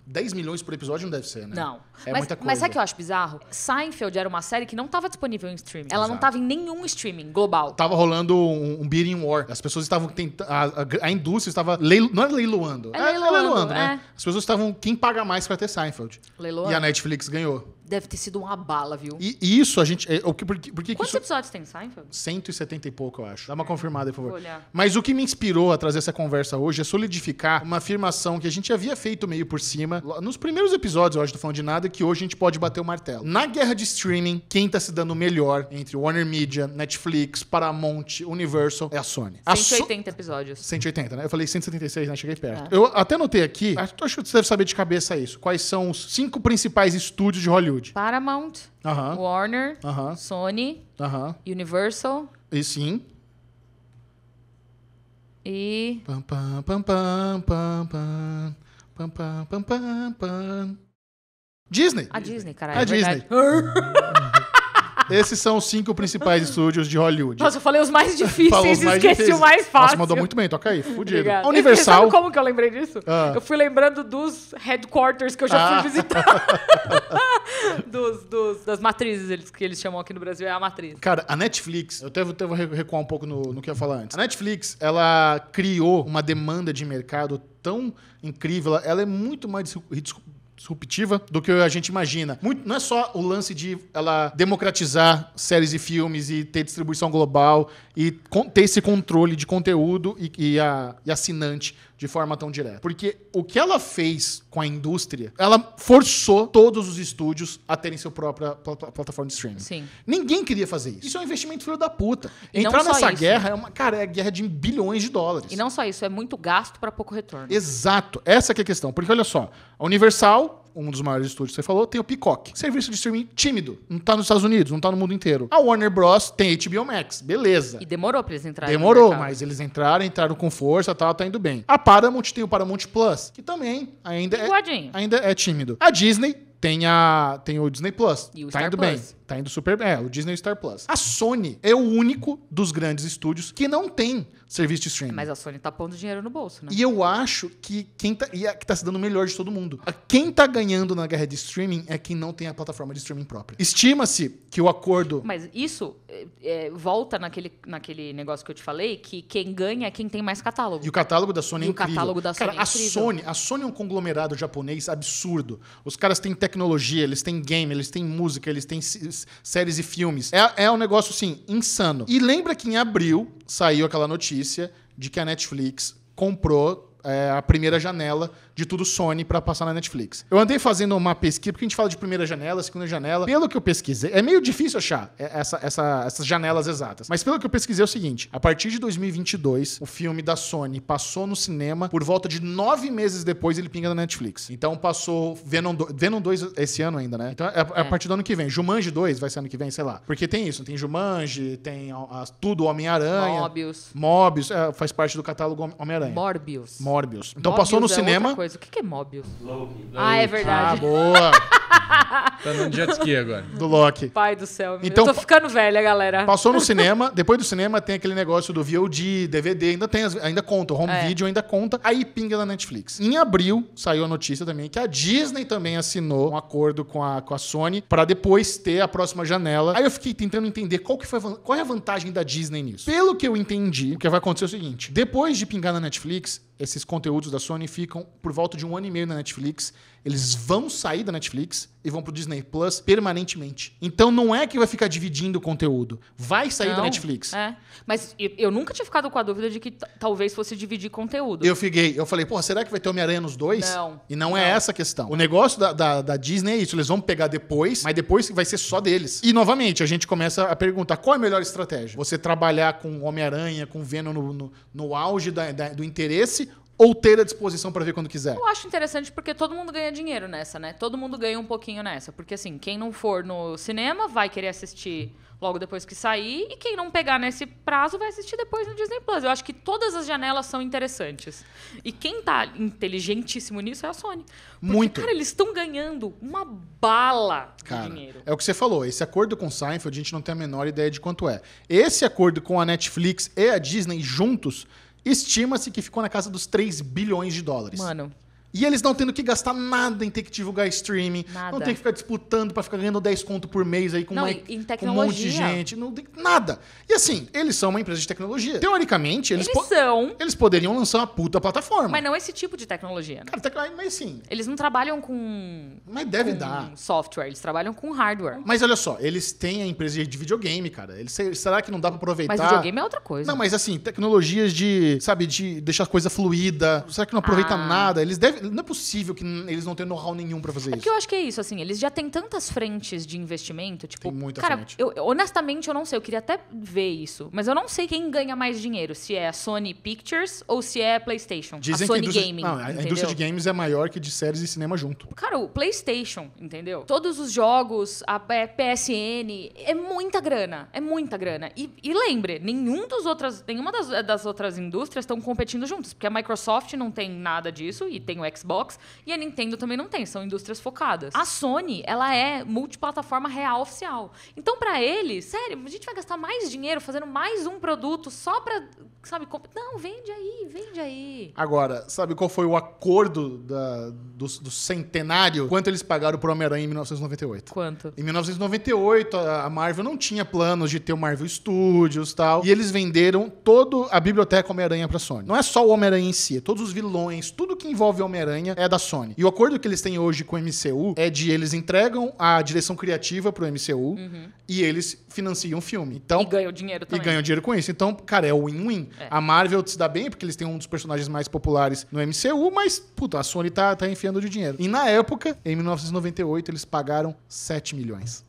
10 milhões por episódio não deve ser, né? Não. É mas, muita coisa. Mas sabe o que eu acho bizarro? Seinfeld era uma série que não estava disponível em streaming. Ela Exato. não estava em nenhum streaming global. Tava rolando um, um bidding war. As pessoas estavam tentando. A, a, indústria estava. Leilo, não é era é leiloando. É, é leiloando, né? é leiloando né? As pessoas estavam. Quem paga mais pra ter Seinfeld? Leiloando. E a Netflix ganhou deve ter sido uma bala, viu? E, isso a gente. É, o que, por, por que Quantos isso... episódios tem, Seinfeld? 170 e pouco, eu acho. Dá uma é, confirmada, por favor. Vou olhar. Mas o que me inspirou a trazer essa conversa hoje é solidificar uma afirmação que a gente havia feito meio por cima. Nos primeiros episódios, eu acho, do Falando de Nada, que hoje a gente pode bater o martelo. Na guerra de streaming, quem tá se dando melhor entre Warner Media, Netflix, Paramount, Universal é a Sony. A 180 so... episódios. 180, né? Eu falei 176, né? Cheguei perto. É. Eu até notei aqui, acho que você deve saber de cabeça isso. Quais são os cinco principais estúdios de Hollywood? Hollywood. Paramount, uh -huh. Warner, uh -huh. Sony, uh -huh. Universal. E sim. E. Pam, pam, pam, pam, pam, pam. Pam, pam, pam, pam, pam. Disney. A Disney, caralho. É A é Disney. Esses são os cinco principais estúdios de Hollywood. Nossa, eu falei os mais difíceis os mais esqueci difíceis. o mais fácil. Nossa, mandou muito bem, toca aí, fudido. Obrigada. Universal. Sabe como que eu lembrei disso? Ah. Eu fui lembrando dos headquarters que eu já ah. fui visitar. dos, dos, das matrizes eles, que eles chamam aqui no Brasil, é a matriz. Cara, a Netflix, eu até vou recuar um pouco no, no que eu ia falar antes. A Netflix, ela criou uma demanda de mercado tão incrível, ela é muito mais disruptiva do que a gente imagina. Muito, não é só o lance de ela democratizar séries e filmes e ter distribuição global e ter esse controle de conteúdo e, e, a, e assinante de forma tão direta. Porque o que ela fez com a indústria, ela forçou todos os estúdios a terem sua própria pl plataforma de streaming. Sim. Ninguém queria fazer isso. Isso é um investimento filho da puta. Entrar nessa isso. guerra é uma, cara, é guerra de bilhões de dólares. E não só isso, é muito gasto para pouco retorno. Exato. Essa é a questão. Porque olha só, a Universal um dos maiores estúdios que você falou, tem o Peacock. Serviço de streaming tímido. Não tá nos Estados Unidos, não tá no mundo inteiro. A Warner Bros. tem HBO Max, beleza. E demorou pra eles entrarem. Demorou, mas eles entraram, entraram com força, tal, tá indo bem. A Paramount tem o Paramount Plus, que também ainda é, ainda é tímido. A Disney tem, a, tem o Disney Plus. E o tá Star indo Plus. bem. Tá indo super bem. É, o Disney Star Plus. A Sony é o único dos grandes estúdios que não tem serviço de streaming. Mas a Sony tá pondo dinheiro no bolso, né? E eu acho que quem tá, e a, que tá se dando melhor de todo mundo. A, quem tá ganhando na guerra de streaming é quem não tem a plataforma de streaming própria. Estima-se que o acordo. Mas isso é, é volta naquele, naquele negócio que eu te falei, que quem ganha é quem tem mais catálogo. E o catálogo da Sony é e é incrível. o catálogo da Sony Cara, é a Sony, a Sony é um conglomerado japonês absurdo. Os caras têm tecnologia, eles têm game, eles têm música, eles têm séries e filmes. É, é um negócio, assim, insano. E lembra que em abril saiu aquela notícia de que a Netflix comprou é, a primeira janela de tudo Sony para passar na Netflix. Eu andei fazendo uma pesquisa, porque a gente fala de primeira janela, segunda janela. Pelo que eu pesquisei, é meio difícil achar é, essa, essa, essas janelas exatas. Mas pelo que eu pesquisei é o seguinte: a partir de 2022, o filme da Sony passou no cinema, por volta de nove meses depois ele pinga na Netflix. Então passou Venom 2, Venom 2 esse ano ainda, né? Então é, é a é. partir do ano que vem. Jumanji 2 vai ser ano que vem, sei lá. Porque tem isso, tem Jumanji, tem a, a, tudo Homem-Aranha. Mobius. Mobius, é, faz parte do catálogo Homem-Aranha. Morbius. Morbius. Então Morbius passou no é cinema coisa. O que, que é Mobius? Loki. Ah, é verdade. Ah, boa. tá no jet ski agora. Do Loki. Pai do céu. Então, eu tô ficando velha, galera. Passou no cinema, depois do cinema tem aquele negócio do VOD, DVD, ainda tem, ainda conta, home é. video ainda conta, aí pinga na Netflix. Em abril saiu a notícia também que a Disney também assinou um acordo com a, com a Sony para depois ter a próxima janela. Aí eu fiquei tentando entender qual que foi qual é a vantagem da Disney nisso. Pelo que eu entendi, o que vai acontecer é o seguinte: depois de pingar na Netflix, esses conteúdos da Sony ficam por volta de um ano e meio na Netflix eles vão sair da Netflix e vão pro Disney Plus permanentemente. Então não é que vai ficar dividindo o conteúdo. Vai sair não, da Netflix. É. Mas eu nunca tinha ficado com a dúvida de que talvez fosse dividir conteúdo. Eu fiquei, eu falei, pô, será que vai ter Homem-Aranha nos dois? Não. E não, é não, é essa a questão. O negócio da, da, da Disney é isso, eles vão pegar depois, mas depois vai ser só deles. E novamente, a gente começa a perguntar qual é a melhor estratégia? Você trabalhar com Homem-Aranha, com Venom no, no, no auge da, da, do interesse ou ter a disposição para ver quando quiser? Eu acho interessante porque todo mundo ganha dinheiro nessa, né? Todo mundo ganha um pouquinho nessa. Porque, assim, quem não for no cinema vai querer assistir logo depois que sair, e quem não pegar nesse prazo vai assistir depois no Disney Plus. Eu acho que todas as janelas são interessantes. E quem tá inteligentíssimo nisso é a Sony. Porque, Muito. Cara, eles estão ganhando uma bala cara, de dinheiro. É o que você falou. Esse acordo com o Seinfeld, a gente não tem a menor ideia de quanto é. Esse acordo com a Netflix e a Disney juntos Estima-se que ficou na casa dos 3 bilhões de dólares. Mano, e eles não tendo que gastar nada em ter que divulgar streaming. Nada. Não tem que ficar disputando para ficar ganhando 10 conto por mês aí com, não, uma, com um monte de gente. Não tem nada. E assim, eles são uma empresa de tecnologia. Teoricamente, eles, eles são. Eles poderiam lançar uma puta plataforma. Mas não esse tipo de tecnologia, né? Cara, tecnologia, mas sim. Eles não trabalham com. Mas deve com dar. software, eles trabalham com hardware. Mas olha só, eles têm a empresa de videogame, cara. Eles, será que não dá pra aproveitar? Mas videogame é outra coisa. Não, mas assim, tecnologias de, sabe, de deixar a coisa fluida. Será que não aproveita ah. nada? Eles devem não é possível que eles não tenham know-how nenhum para fazer é isso. Porque eu acho que é isso, assim, eles já têm tantas frentes de investimento, tipo, Tem muita cara, frente. Eu, honestamente eu não sei, eu queria até ver isso, mas eu não sei quem ganha mais dinheiro, se é a Sony Pictures ou se é a PlayStation, Dizem a Sony a indústria, Gaming. Não, a entendeu? indústria de games é maior que de séries e cinema junto. Cara, o PlayStation, entendeu? Todos os jogos, a PSN, é muita grana, é muita grana. E, e lembre, nenhum dos outras, nenhuma das, das outras indústrias estão competindo juntos porque a Microsoft não tem nada disso e tem o Xbox e a Nintendo também não tem, são indústrias focadas. A Sony, ela é multiplataforma real oficial. Então, para ele, sério, a gente vai gastar mais dinheiro fazendo mais um produto só para sabe, comp... não, vende aí, vende aí. Agora, sabe qual foi o acordo da, do, do centenário? Quanto eles pagaram pro Homem-Aranha em 1998? Quanto? Em 1998, a Marvel não tinha planos de ter o Marvel Studios e tal. E eles venderam toda a biblioteca Homem-Aranha pra Sony. Não é só o Homem-Aranha em si, é todos os vilões, tudo que envolve Homem-Aranha é da Sony. E o acordo que eles têm hoje com o MCU é de eles entregam a direção criativa pro MCU uhum. e eles financiam o filme. Então, e ganham dinheiro também. E ganham dinheiro com isso. Então, cara, é win-win. É. A Marvel se dá bem, porque eles têm um dos personagens mais populares no MCU, mas, puta, a Sony tá, tá enfiando de dinheiro. E na época, em 1998, eles pagaram 7 milhões.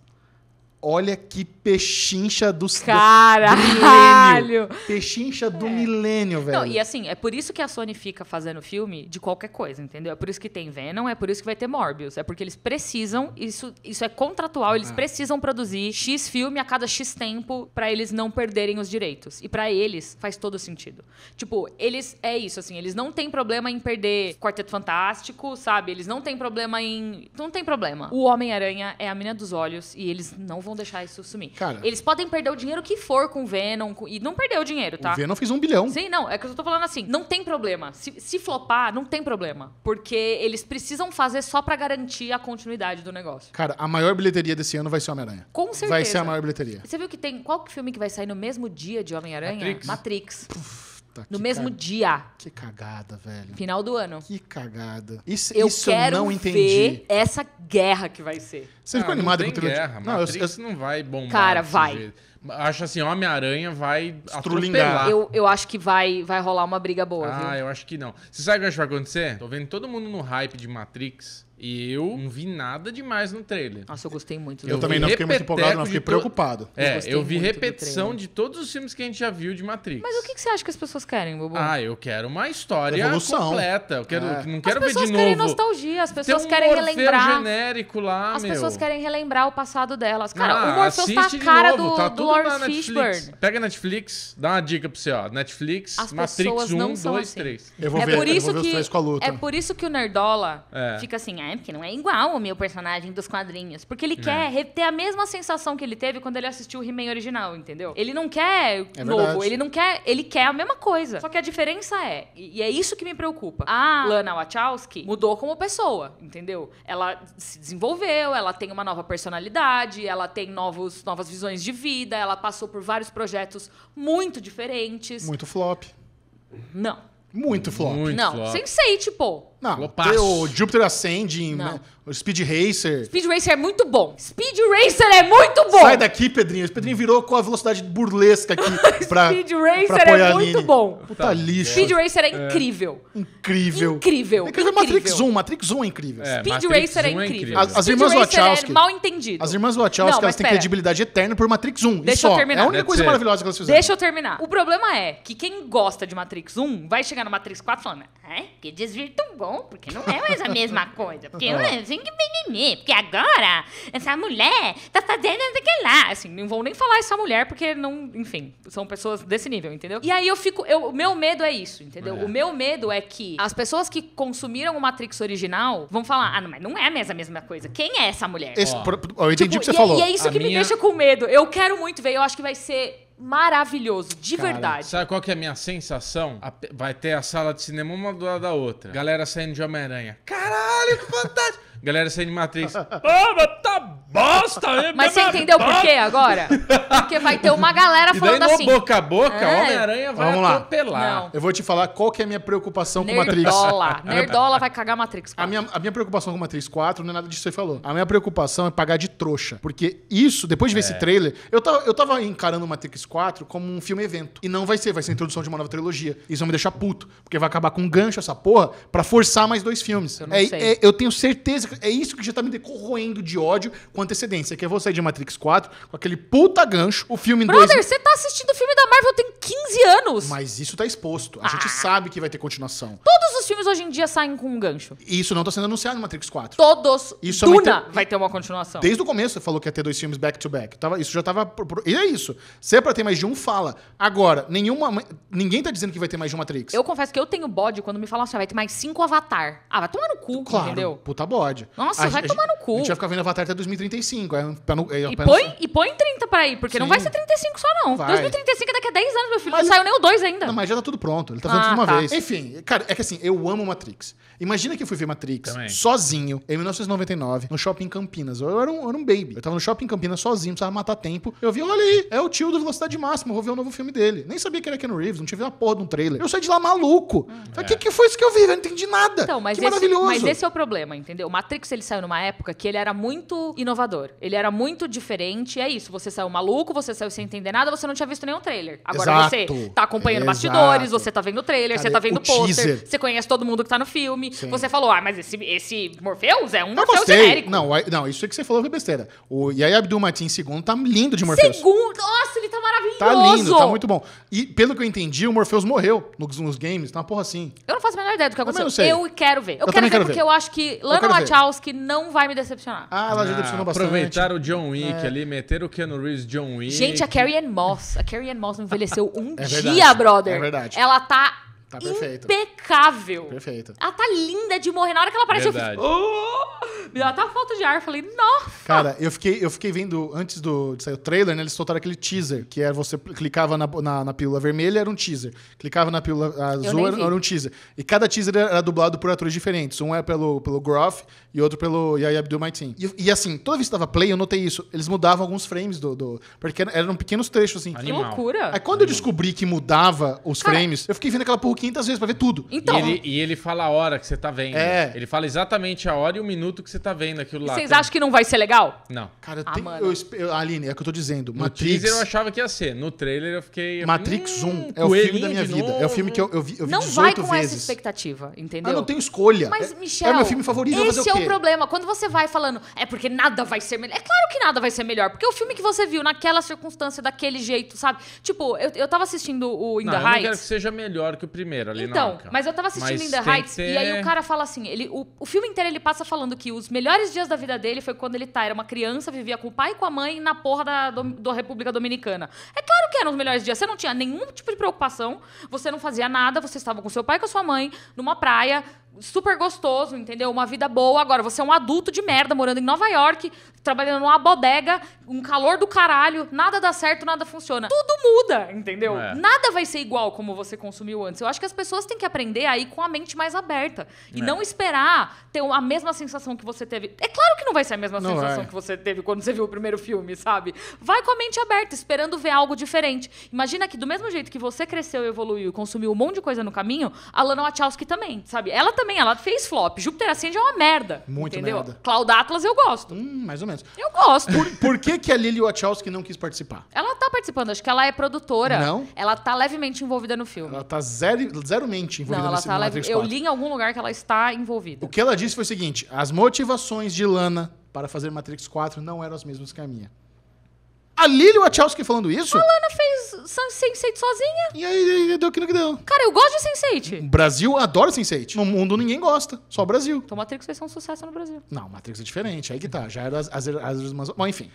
Olha que pechincha dos Caralho! Do pechincha do é. milênio, velho. Não, e assim, é por isso que a Sony fica fazendo filme de qualquer coisa, entendeu? É por isso que tem Venom, é por isso que vai ter Morbius. É porque eles precisam, isso, isso é contratual, eles ah. precisam produzir X filme a cada X tempo para eles não perderem os direitos. E para eles faz todo sentido. Tipo, eles é isso assim, eles não têm problema em perder Quarteto Fantástico, sabe? Eles não têm problema em, não tem problema. O Homem-Aranha é a mina dos olhos e eles não vão deixar isso sumir. Cara, Eles podem perder o dinheiro que for com o Venom. Com... E não perdeu o dinheiro, tá? O Venom fez um bilhão. Sim, não. É que eu tô falando assim. Não tem problema. Se, se flopar, não tem problema. Porque eles precisam fazer só para garantir a continuidade do negócio. Cara, a maior bilheteria desse ano vai ser Homem-Aranha. Com certeza. Vai ser a maior bilheteria. Você viu que tem. Qual filme que vai sair no mesmo dia de Homem-Aranha? Matrix. Matrix. Puf. Puta, no mesmo ca... dia. Que cagada, velho. Final do ano. Que cagada. Isso eu, isso quero eu não entendi. ver essa guerra que vai ser. Você ah, ficou animado com o trailer? Guerra, não, Matrix eu, eu... não vai bombar. Cara, vai. Jeito. Acho assim, Homem-Aranha vai atrulingar. Eu, eu acho que vai, vai rolar uma briga boa, ah, viu? eu acho que não. Você sabe o que eu acho que vai acontecer? Tô vendo todo mundo no hype de Matrix. E eu não vi nada demais no trailer. Nossa, eu gostei muito. Do eu também não fiquei muito empolgado, não. Fiquei preocupado. É, eu, vi repetição de todos os filmes que a gente já viu de Matrix. Mas o que, você acha que as pessoas querem, Bobo? Ah, eu quero uma história Evolução. completa. Eu quero, é. não quero ver de novo. As pessoas querem nostalgia, as pessoas um querem um relembrar. genérico lá, As meu. pessoas querem relembrar o passado delas. Cara, ah, o Morpheus tá a cara novo, do, tá do Lawrence Fishburne. Pega Netflix, dá uma dica pra você, ó. Netflix, as Matrix 1, 2, 3. Eu vou é ver, os três com a luta. É por isso que o Nerdola é. fica assim, né? Porque não é igual o meu personagem dos quadrinhos. Porque ele é. quer ter a mesma sensação que ele teve quando ele assistiu o He-Man original, entendeu? Ele não quer é novo, verdade. ele não quer. Ele quer a mesma coisa. Só que a diferença é, e é isso que me preocupa. A ah. Lana Wachowski mudou como pessoa, entendeu? Ela se desenvolveu, ela tem uma nova personalidade, ela tem novos, novas visões de vida, ela passou por vários projetos muito diferentes. Muito flop. Não. Muito flop. Muito não, flop. Sensei, tipo. Não, Lopaço. tem o Jupiter Ascending, né? o Speed Racer. Speed Racer é muito bom. Speed Racer é muito bom. Sai daqui, Pedrinho. O Pedrinho virou com a velocidade burlesca aqui pra Speed Racer pra é muito bom. Puta tá, lixo. Speed Racer é, é. incrível. Incrível. Incrível. É incrível Matrix 1. Matrix 1 é incrível. É, Speed Matrix Racer é, é incrível. As, as irmãs é Wachowski. É mal entendido. As irmãs Wachowski, Não, elas têm pera. credibilidade eterna por Matrix 1. Deixa eu terminar. É a única coisa maravilhosa que elas fizeram. Deixa eu terminar. O problema é que quem gosta de Matrix 1 vai chegar no Matrix 4 falando, é, que desvirtuou bom, porque não é mais a mesma coisa. Porque eu tenho ah. que mimimi, porque agora essa mulher tá fazendo não lá. Assim, não vou nem falar essa mulher, porque não. Enfim, são pessoas desse nível, entendeu? E aí eu fico. Eu, o meu medo é isso, entendeu? É. O meu medo é que as pessoas que consumiram o Matrix original vão falar: ah, não, mas não é mais a mesma coisa. Quem é essa mulher? Esse, oh. eu entendi o tipo, que você e, falou. E é isso a que minha... me deixa com medo. Eu quero muito ver, eu acho que vai ser maravilhoso, de Cara, verdade. Sabe qual que é a minha sensação? vai ter a sala de cinema uma do lado da outra. Galera saindo de Homem-Aranha. Caralho, que fantástico! Galera saindo de Matrix. Ah, mas tá bosta! É mas você entendeu por quê agora? Porque vai ter uma galera e falando daí, no assim. boca a boca, é. Homem-Aranha vai Vamos atropelar. Não. Eu vou te falar qual que é a minha preocupação Nerdola. com Matrix. Nerdola nerdola vai cagar Matrix 4. A minha, a minha preocupação com Matrix 4 não é nada disso que você falou. A minha preocupação é pagar de trouxa. Porque isso, depois de ver é. esse trailer, eu tava, eu tava encarando Matrix 4 como um filme-evento. E não vai ser, vai ser a introdução de uma nova trilogia. Isso vai me deixar puto. Porque vai acabar com um gancho essa porra pra forçar mais dois filmes. Eu, é, é, eu tenho certeza é isso que já tá me corroendo de ódio com antecedência, que eu é vou sair de Matrix 4, com aquele puta gancho, o filme... Brother, dois... você tá assistindo o filme da Marvel tem 15 anos! Mas isso tá exposto. A ah. gente sabe que vai ter continuação. Todos os filmes hoje em dia saem com um gancho. E isso não tá sendo anunciado no Matrix 4. Todos. Isso é Duna vai ter... vai ter uma continuação. Desde o começo falou que ia ter dois filmes back-to-back. -back. Isso já tava... E é isso. Se é pra ter mais de um, fala. Agora, nenhuma... ninguém tá dizendo que vai ter mais de um Matrix. Eu confesso que eu tenho bode quando me falam assim, ah, vai ter mais cinco Avatar. Ah, vai tomar no cu, claro, entendeu? puta bode pode. Nossa, a vai gente, tomar no cu. A gente vai ficar vendo Avatar até 2035. É, é, é, e, põe, e põe 30 pra ir, porque Sim. não vai ser 35 só, não. Vai. 2035 é daqui a 10 anos, meu filho. Mas não saiu nem o 2 ainda. Não, mas já tá tudo pronto. Ele tá vendo ah, tudo uma tá. vez. Enfim, cara, é que assim, eu amo Matrix. Imagina que eu fui ver Matrix Também. sozinho, em 1999, no shopping Campinas. Eu era, um, eu era um baby. Eu tava no shopping Campinas sozinho, precisava matar tempo. Eu vi, olha aí, é o tio do Velocidade Máxima, vou ver o novo filme dele. Nem sabia que era Ken Reeves, não tinha visto a porra de um trailer. Eu saí de lá maluco. Hum, Falei, o é. que, que foi isso que eu vi? Eu não entendi nada. Então, mas, que esse, maravilhoso. mas esse é o problema, entendeu? Matrix, ele saiu numa época que ele era muito inovador. Ele era muito diferente. É isso, você saiu maluco, você saiu sem entender nada, você não tinha visto nenhum trailer. Agora Exato. você tá acompanhando Exato. bastidores, você tá vendo trailer, Cadê você tá vendo pôster, você conhece todo mundo que tá no filme. Sim. Você falou, ah, mas esse, esse Morpheus é um eu Morpheus gostei. genérico. Não, não, isso é que você falou foi besteira. O aí Abdul Matin segundo tá lindo de Morpheus. Segundo? Nossa, ele tá maravilhoso. Tá lindo, tá muito bom. E pelo que eu entendi, o Morpheus morreu nos, nos games, tá uma porra assim. Eu não faço a menor ideia do que aconteceu. Eu, eu quero ver. Eu, eu quero ver quero porque eu acho que Lana que não vai me decepcionar. Ah, ela já ah, decepcionou bastante. Aproveitaram o John Wick é. ali, meteram o Keanu Reeves John Wick. Gente, a Carrie Ann Moss. A Carrie Ann Moss não envelheceu um é dia, brother. É verdade. Ela tá Tá perfeito. Impecável. Perfeito. Ela tá linda de morrer. Na hora que ela apareceu, Verdade. eu fiz. Oh! Me deu até uma falta de ar. Eu falei, nossa! Cara, eu fiquei, eu fiquei vendo, antes do, de sair o trailer, né, eles soltaram aquele teaser, que era você clicava na, na, na pílula vermelha, era um teaser. Clicava na pílula azul, era, era, um teaser. E cada teaser era dublado por atores diferentes. Um é pelo, pelo Groff e outro pelo Yaya Abdul Maitin. E, e assim, toda vez que tava play, eu notei isso. Eles mudavam alguns frames do. do porque eram pequenos trechos, assim. Que loucura! Aí quando Animal. eu descobri que mudava os Cara, frames, eu fiquei vendo aquela porra 500 vezes para ver tudo. Então. E ele, e ele, fala a hora que você tá vendo. É. Ele fala exatamente a hora e o minuto que você tá vendo aquilo lá. vocês acham que não vai ser legal? Não. Cara, ah, tem, eu, eu, Aline, é o que eu tô dizendo. No Matrix. teaser eu achava que ia ser. No trailer eu fiquei. Matrix hum, 1 é o filme da minha vida. Novo. É o filme que eu, eu vi, eu vi não vai com vezes. essa expectativa, ah, entendeu? Eu não tenho escolha. Mas, Michel. É, é meu filme favorito. Esse é o problema. Quando você vai falando, é porque nada vai ser melhor. É claro que nada vai ser melhor. Porque o filme que você viu naquela circunstância, daquele jeito, sabe? Tipo, eu, eu tava assistindo o In não, the Heights. Eu não quero que seja melhor que o primeiro primeiro ali então, na Então, mas eu tava assistindo In The Heights ter... e aí o cara fala assim, ele, o, o filme inteiro ele passa falando que os melhores dias da vida dele foi quando ele tá, era uma criança, vivia com o pai e com a mãe na porra da, do, da República Dominicana. É claro que eram os melhores dias, você não tinha nenhum tipo de preocupação, você não fazia nada, você estava com seu pai e com a sua mãe numa praia, super gostoso, entendeu? Uma vida boa. Agora, você é um adulto de merda morando em Nova York, trabalhando numa bodega, um calor do caralho, nada dá certo, nada funciona. Tudo muda, entendeu? É. Nada vai ser igual como você consumiu antes. Eu acho que as pessoas têm que aprender aí com a mente mais aberta e é. não esperar ter a mesma sensação que você teve. É claro que não vai ser a mesma não sensação é. que você teve quando você viu o primeiro filme, sabe? Vai com a mente aberta, esperando ver algo diferente. Imagina que do mesmo jeito que você cresceu, evoluiu e consumiu um monte de coisa no caminho, a Lana Wachowski também, sabe? Ela também também, ela fez flop. Júpiter Ascende é uma merda. Muito entendeu? merda. Cloud Atlas eu gosto. Hum, mais ou menos. Eu gosto. Por, por que, que a Lily Wachowski não quis participar? Ela tá participando, acho que ela é produtora. Não. Ela tá levemente envolvida no filme. Ela tá zero, zeromente envolvida não, ela nesse, tá no leve... Eu li em algum lugar que ela está envolvida. O que ela disse foi o seguinte: as motivações de Lana para fazer Matrix 4 não eram as mesmas que a minha. A Lily Wachowski falando isso? A Lana fez Sense8 sozinha. E aí, deu aquilo que deu. Cara, eu gosto de Sense8. O Brasil adora Sense8. No mundo ninguém gosta, só o Brasil. Então Matrix ser um sucesso no Brasil. Não, Matrix é diferente, aí que tá. Já era as... as, as, as bom, enfim.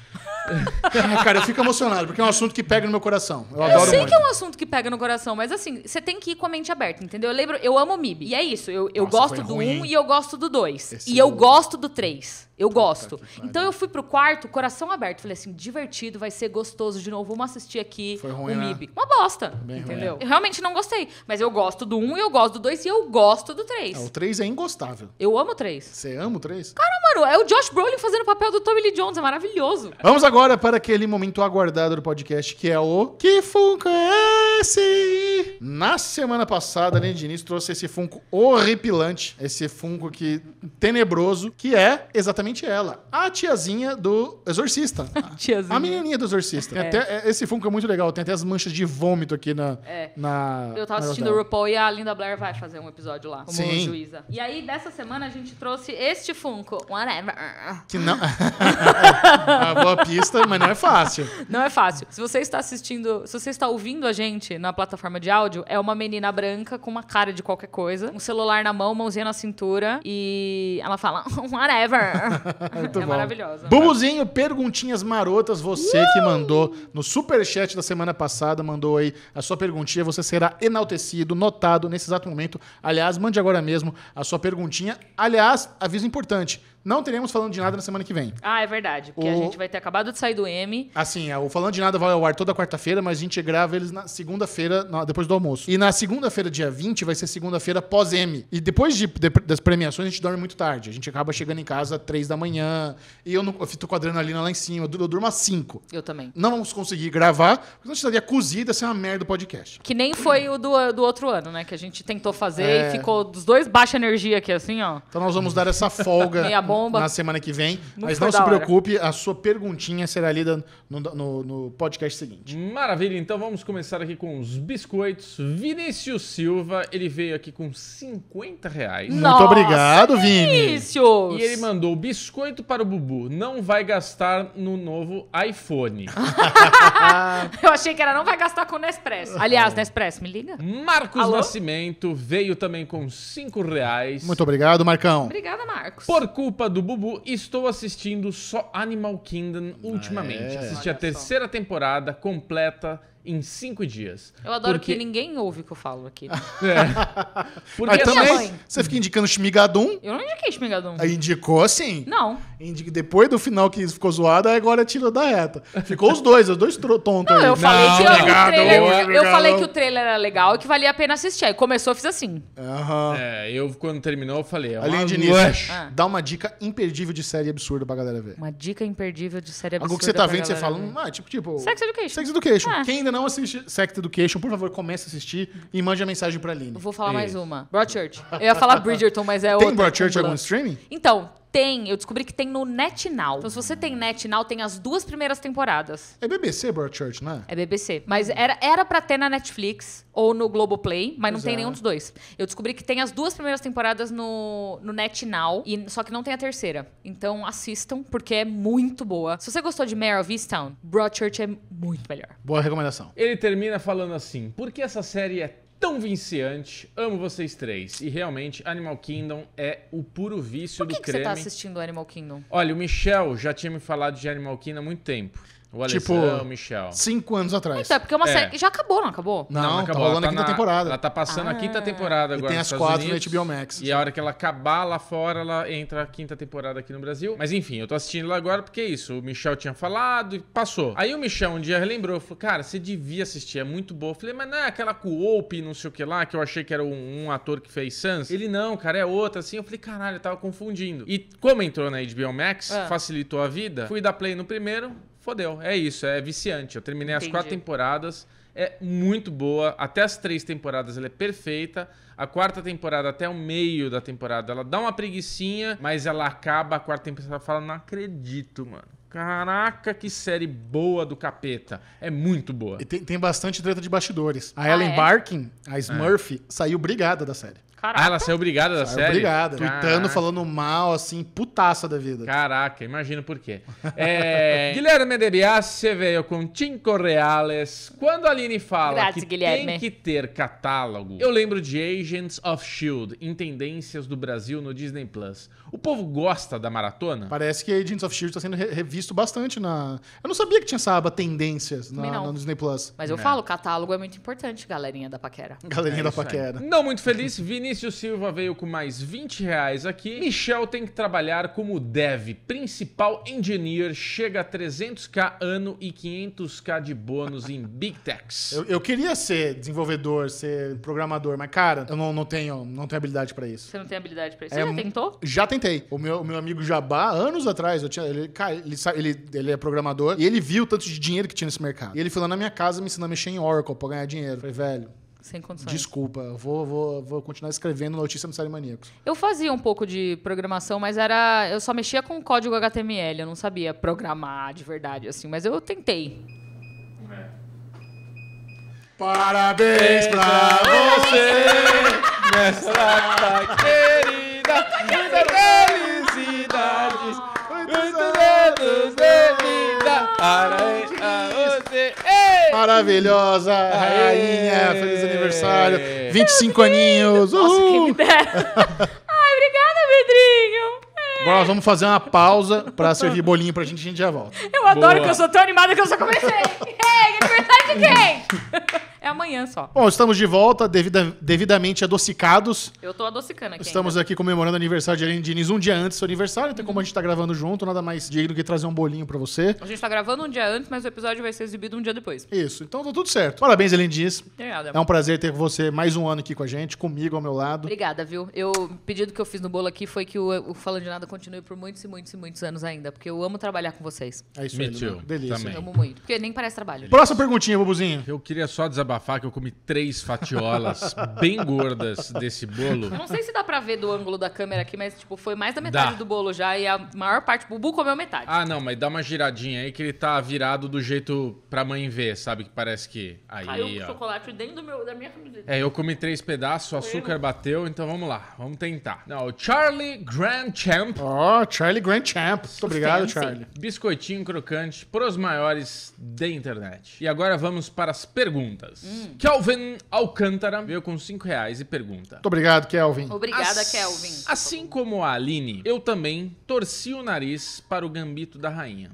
Cara, eu fico emocionado, porque é um assunto que pega no meu coração. Eu, eu adoro sei muito. que é um assunto que pega no coração, mas assim, você tem que ir com a mente aberta, entendeu? Eu lembro, eu amo o MIB. E é isso, eu, eu Nossa, gosto do 1 um, e eu gosto do 2. E eu gosto do 3. Eu Puta gosto. Então eu fui pro quarto, coração aberto. Falei assim, divertido, vai ser gostoso de novo. Vamos assistir aqui Foi ruim, o MIB. Né? Uma bosta. Bem entendeu? Ruim. É. Eu realmente não gostei. Mas eu gosto do 1, um, eu gosto do 2 e eu gosto do 3. É, o 3 é ingostável. Eu amo o 3. Você ama o 3? Cara, mano, é o Josh Brolin fazendo o papel do Tommy Lee Jones. É maravilhoso. Vamos agora para aquele momento aguardado do podcast, que é o Que Funko é esse? Na semana passada, além de início, trouxe esse Funko horripilante. Esse Funko que tenebroso, que é exatamente exatamente ela. A tiazinha do Exorcista. A tiazinha. A menininha do Exorcista. É. Até, é, esse Funko é muito legal. Tem até as manchas de vômito aqui na... É. na Eu tava assistindo o RuPaul e a Linda Blair vai fazer um episódio lá, como Sim. juíza. E aí, dessa semana, a gente trouxe este Funko. Whatever. Que não... é uma boa pista, mas não é fácil. Não é fácil. Se você está assistindo... Se você está ouvindo a gente na plataforma de áudio, é uma menina branca com uma cara de qualquer coisa, um celular na mão, mãozinha na cintura e ela fala whatever. Muito é bom. maravilhosa. Bubuzinho, perguntinhas marotas. Você uh! que mandou no superchat da semana passada, mandou aí a sua perguntinha. Você será enaltecido, notado nesse exato momento. Aliás, mande agora mesmo a sua perguntinha. Aliás, aviso importante. Não teremos Falando de Nada na semana que vem. Ah, é verdade. Porque o... a gente vai ter acabado de sair do M. Assim, é, o Falando de Nada vai ao ar toda quarta-feira, mas a gente grava eles na segunda-feira, depois do almoço. E na segunda-feira, dia 20, vai ser segunda-feira pós-M. E depois de, de, das premiações, a gente dorme muito tarde. A gente acaba chegando em casa às três da manhã. E eu, não, eu fico com a adrenalina lá em cima. Eu, eu durmo às cinco. Eu também. Não vamos conseguir gravar, porque a gente estaria cozida, é uma merda do podcast. Que nem foi o do, do outro ano, né? Que a gente tentou fazer é... e ficou dos dois baixa energia aqui, assim, ó. Então nós vamos dar essa folga. Meia bomba. na semana que vem. mas não se preocupe, a sua perguntinha será lida no, no, no, podcast seguinte. Maravilha, então vamos começar aqui com os biscoitos. Vinícius Silva, ele veio aqui com 50 reais. Nossa, Muito obrigado, Vini. Vinícius! E ele mandou biscoito para o Bubu. Não vai gastar no novo iPhone. Eu achei que era não vai gastar com o Nespresso. Aliás, Nespresso, me liga. Marcos Alô? Nascimento veio também com 5 reais. Muito obrigado, Marcão. Obrigada, Marcos. Por culpa culpa do Bubu, estou assistindo só Animal Kingdom ultimamente. Ah, é. Assisti a terceira só. temporada completa em cinco dias. Eu adoro porque... que ninguém ouve o que eu falo aqui. É. Porque Mas também, você fica indicando Shmigadum. Eu não indiquei Shmigadum. Aí indicou, sim. Não. Depois do final que ficou zoado, agora tirou da reta. Ficou os dois, os dois tontos. Não, aí. eu falei, não, que, obrigado, o trailer, eu falei que o trailer era legal e que valia a pena assistir. Aí começou, eu fiz assim. Uhum. É, eu quando terminou, eu falei. É Além de nisso, ah. dá uma dica imperdível de série absurda pra galera ver. Uma dica imperdível de série absurda. Algo que você tá vendo, você fala, ah, tipo, tipo. Sex Education. Sex Education. Ah. Quem ainda não assiste Sex Education, por favor, comece a assistir e mande a mensagem pra Aline. vou falar é Isso. mais uma. Broadchurch. Eu ia falar Bridgerton, mas é o. Tem Broadchurch algum streaming? Então, tem, eu descobri que tem no NetNow. Então, se você tem NetNow, tem as duas primeiras temporadas. É BBC Broadchurch, né? É, é BBC. Mas era, era pra ter na Netflix ou no Globoplay, mas não tem nenhum dos dois. Eu descobri que tem as duas primeiras temporadas no, no NetNow, e, só que não tem a terceira. Então assistam, porque é muito boa. Se você gostou de Mare of Easttown, Broadchurch é muito melhor. Boa recomendação. Ele termina falando assim, por que essa série é tão viciante. Amo vocês três. E realmente, Animal Kingdom é o puro vício Por que do que creme. Por que você tá assistindo Animal Kingdom? Olha, o Michel já tinha me falado de Animal Kingdom há muito tempo. O tipo, Michel. Cinco anos atrás. Então, é porque é uma É. série que Já acabou, não acabou? Não, não tá acabou. rolando tá a quinta na- temporada. Ela tá passando a quinta ah. temporada agora. e tem as quatro Unidos. na HBO Max. E a hora que ela acabar lá fora, ela entra a quinta temporada aqui no Brasil. Mas enfim, eu tô assistindo lá agora porque é isso. O Michel tinha falado e passou. Aí o Michel um dia relembrou, falou, cara, você devia assistir, é muito boa. Eu falei, mas não é aquela com o Ope, não sei o que lá, que eu achei que era um, um ator que fez Sans? Ele, não, cara, é outra, assim. Eu falei, caralho, eu tava confundindo. E como entrou na HBO Max, Ah. facilitou a vida, fui dar play no primeiro, fodeu. É isso, é viciante. Eu terminei Entendi. as quatro temporadas. É muito boa. Até as três temporadas ela é perfeita. A quarta temporada, até o meio da temporada, ela dá uma preguiçinha, mas ela acaba a quarta temporada fala: não acredito, mano. Caraca, que série boa do capeta. É muito boa. E tem, tem bastante treta de bastidores. A ah, Ellen é? Barkin, a é. Smurf, é. saiu brigada da série. Caraca. Ah, ela saiu obrigada da saiu série? obrigada. Tweetando, falando mal, assim, putaça da vida. Caraca, imagina por quê. É, Guilherme de Biase veio com cinco reais. Quando a Aline fala que Guilherme. tem que ter catálogo, eu lembro de Agents of S.H.I.E.L.D. em tendências do Brasil no Disney+. Plus. O povo gosta da maratona? Parece que Agents of S.H.I.E.L.D. está sendo re revisto bastante na... Eu não sabia que tinha essa aba tendências na, na Disney+. Plus. Mas eu é. falo, catálogo é muito importante, galerinha da paquera. Galerinha é da paquera. Aí. Não muito feliz, Vini Vinícius Silva veio com mais 20 reais aqui. Michel tem que trabalhar como dev, principal engineer, chega a 300k ano e 500k de bônus em Big Techs. Eu, eu queria ser desenvolvedor, ser programador, mas cara, eu não, não tenho, não tenho habilidade pra isso. Você não tem habilidade pra isso. É Você É já tentou? Já tentei. O meu, o meu amigo Jabá, anos atrás, eu tinha, ele, cara, ele, ele, ele é programador e ele viu o tanto de dinheiro que tinha nesse mercado. E ele foi lá na minha casa me ensinando a mexer em Oracle pra ganhar dinheiro. Eu Falei, velho, sem condições. Desculpa, vou, vou, vou continuar escrevendo notícia no Série Maníacos. Eu fazia um pouco de programação, mas era. Eu só mexia com código HTML, eu não sabia programar de verdade, assim, mas eu tentei. É. Parabéns pra você nessa data querida, muitas felicidades, muitos anos de vida. Aranha, você, Maravilhosa rainha, feliz aniversário. 25 aninhos. Nossa, Uhul. que me Ai, obrigada, Pedrinho. Agora nós vamos fazer uma pausa pra servir bolinho pra gente a gente já volta. Eu adoro Boa. que eu sou tão animada que eu só comecei. Ei, aniversário de quem? É amanhã só. Bom, estamos de volta, devida, devidamente adocicados. Eu tô adocicando aqui. Estamos ainda. aqui comemorando o aniversário de Aline Diniz um dia antes do seu aniversário, então como a gente tá gravando junto, nada mais digno que trazer um bolinho pra você. A gente tá gravando um dia antes, mas o episódio vai ser exibido um dia depois. Isso, então tá tudo certo. Parabéns, Aline Diniz. Obrigada. É um prazer ter você mais um ano aqui com a gente, comigo ao meu lado. Obrigada, viu? Eu, o pedido que eu fiz no bolo aqui foi que o, o Falando de Nada continue por muitos e muitos e muitos anos ainda, porque eu amo trabalhar com vocês. É isso mesmo. Delícia. Também. Eu amo muito. Porque nem parece trabalho. Próxima perguntinha, Bubuzinho. Eu queria só desabafar que eu comi três fatiolas bem gordas desse bolo. Não sei se dá pra ver do ângulo da câmera aqui, mas tipo, foi mais da metade Dá. do bolo já e a maior parte, Bubu comeu metade. Ah, não, mas dá uma giradinha aí que ele tá virado do jeito pra mãe ver, sabe? Que parece que. Aí, Caiu o ó. chocolate dentro do meu, da minha camiseta. É, eu comi três pedaços, o açúcar bateu, então vamos lá, vamos tentar. Não, o Charlie Grand Champ Ó, oh, Charlie Grand Champ. Muito obrigado, Charlie. Biscoitinho crocante pros maiores da internet. E agora vamos para as perguntas. Hum. Kelvin Alcântara veio com 5 reais e pergunta. Muito obrigado, Kelvin. Obrigada, As... Kelvin. Assim como a Aline, eu também torci o nariz para o gambito da rainha.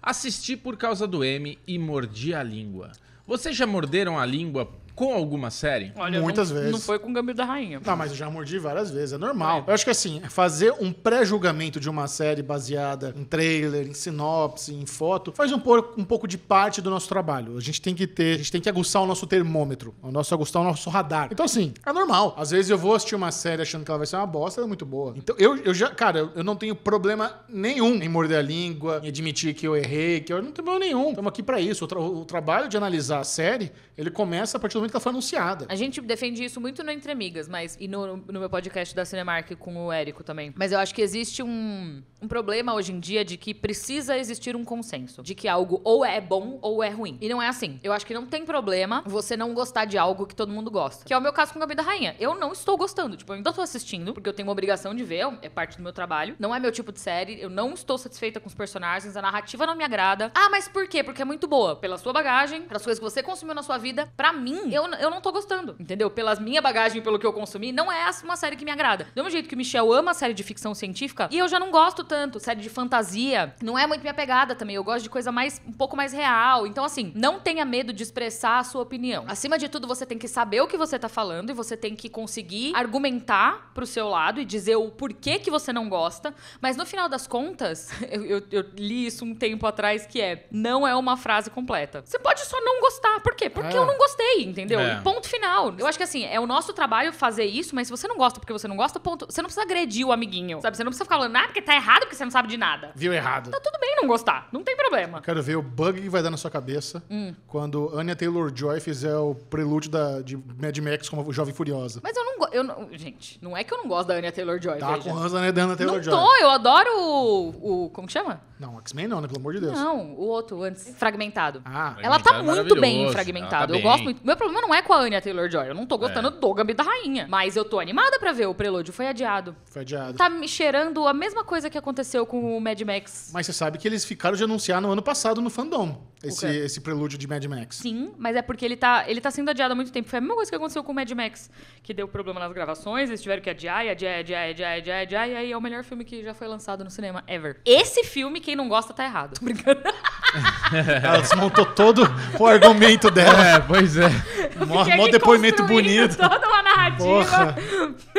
Assisti por causa do M e mordi a língua. Vocês já morderam a língua com alguma série? Olha, Muitas não, vezes. Não foi com o Gambito da Rainha. Não, mas eu já mordi várias vezes, é normal. É. Eu acho que assim, fazer um pré-julgamento de uma série baseada em trailer, em sinopse, em foto, faz um pouco, um pouco de parte do nosso trabalho. A gente tem que ter, a gente tem que aguçar o nosso termômetro, o nosso aguçar o nosso radar. Então assim, é normal. Às vezes eu vou assistir uma série achando que ela vai ser uma bosta, ela é muito boa. Então eu, eu já, cara, eu não tenho problema nenhum em morder a língua, em admitir que eu errei, que eu não tenho problema nenhum. Estamos aqui para isso. O, tra o trabalho de analisar a série, ele começa a partir do momento momento que ela foi anunciada. A gente defende isso muito no Entre Amigas, mas. E no, no meu podcast da Cinemark com o Érico também. Mas eu acho que existe um, um problema hoje em dia de que precisa existir um consenso. De que algo ou é bom ou é ruim. E não é assim. Eu acho que não tem problema você não gostar de algo que todo mundo gosta. Que é o meu caso com Gabi da Rainha. Eu não estou gostando. Tipo, eu ainda estou assistindo, porque eu tenho uma obrigação de ver, é parte do meu trabalho. Não é meu tipo de série, eu não estou satisfeita com os personagens, a narrativa não me agrada. Ah, mas por quê? Porque é muito boa. Pela sua bagagem, pelas coisas que você consumiu na sua vida. Para mim, eu, eu não tô gostando, entendeu? Pelas minha bagagem, pelo que eu consumi, não é uma série que me agrada. Do mesmo jeito que o Michel ama série de ficção científica, e eu já não gosto tanto, série de fantasia, não é muito minha pegada também. Eu gosto de coisa mais um pouco mais real. Então assim, não tenha medo de expressar a sua opinião. Acima de tudo, você tem que saber o que você tá falando e você tem que conseguir argumentar pro seu lado e dizer o porquê que você não gosta, mas no final das contas, eu, eu, eu li isso um tempo atrás que é, não é uma frase completa. Você pode só não gostar. Por quê? Porque é. eu não gostei, entendeu? É. E ponto final. Eu acho que assim, é o nosso trabalho fazer isso, mas se você não gosta porque você não gosta, ponto. Você não precisa agredir o amiguinho, sabe? Você não precisa ficar falando, ah, porque tá errado porque você não sabe de nada. Viu errado. Tá tudo bem não gostar, não tem problema. Quero ver o bug que vai dar na sua cabeça hum. quando Anya Taylor-Joy fizer o prelúdio da, de Mad Max como Jovem Furiosa. Mas eu não gosto, eu não, gente, não é que eu não gosto da Anya Taylor-Joy, Tá veja. com ranço da Anya Taylor-Joy. Não tô, eu adoro o, o como que chama? Não, X-Men não, né, pelo amor de Deus. Não, o outro antes, Fragmentado. Ah, ela tá é muito bem tá Fragmentado. Tá eu gosto muito. Meu problema problema não é com a Anya Taylor-Joy. Eu não tô é. gostando é. do Gambit da Rainha. Mas eu tô animada pra ver. O prelúdio foi adiado. Foi adiado. Tá me cheirando a mesma coisa que aconteceu com o Mad Max. Mas você sabe que eles ficaram de anunciar no ano passado no fandom. Esse, esse prelúdio de Mad Max. Sim, mas é porque ele tá, ele tá sendo adiado há muito tempo. Foi a mesma coisa que aconteceu com o Mad Max, que deu problema nas gravações, eles tiveram que adiar, e adiar, adiar, adiar, adiar, adiar, e aí é o melhor filme que já foi lançado no cinema ever. Esse filme, quem não gosta, tá errado. Tô brincando. Ela desmontou todo o argumento dela. É, pois é. Mó, mó depoimento bonito. Toda uma narrativa Porra.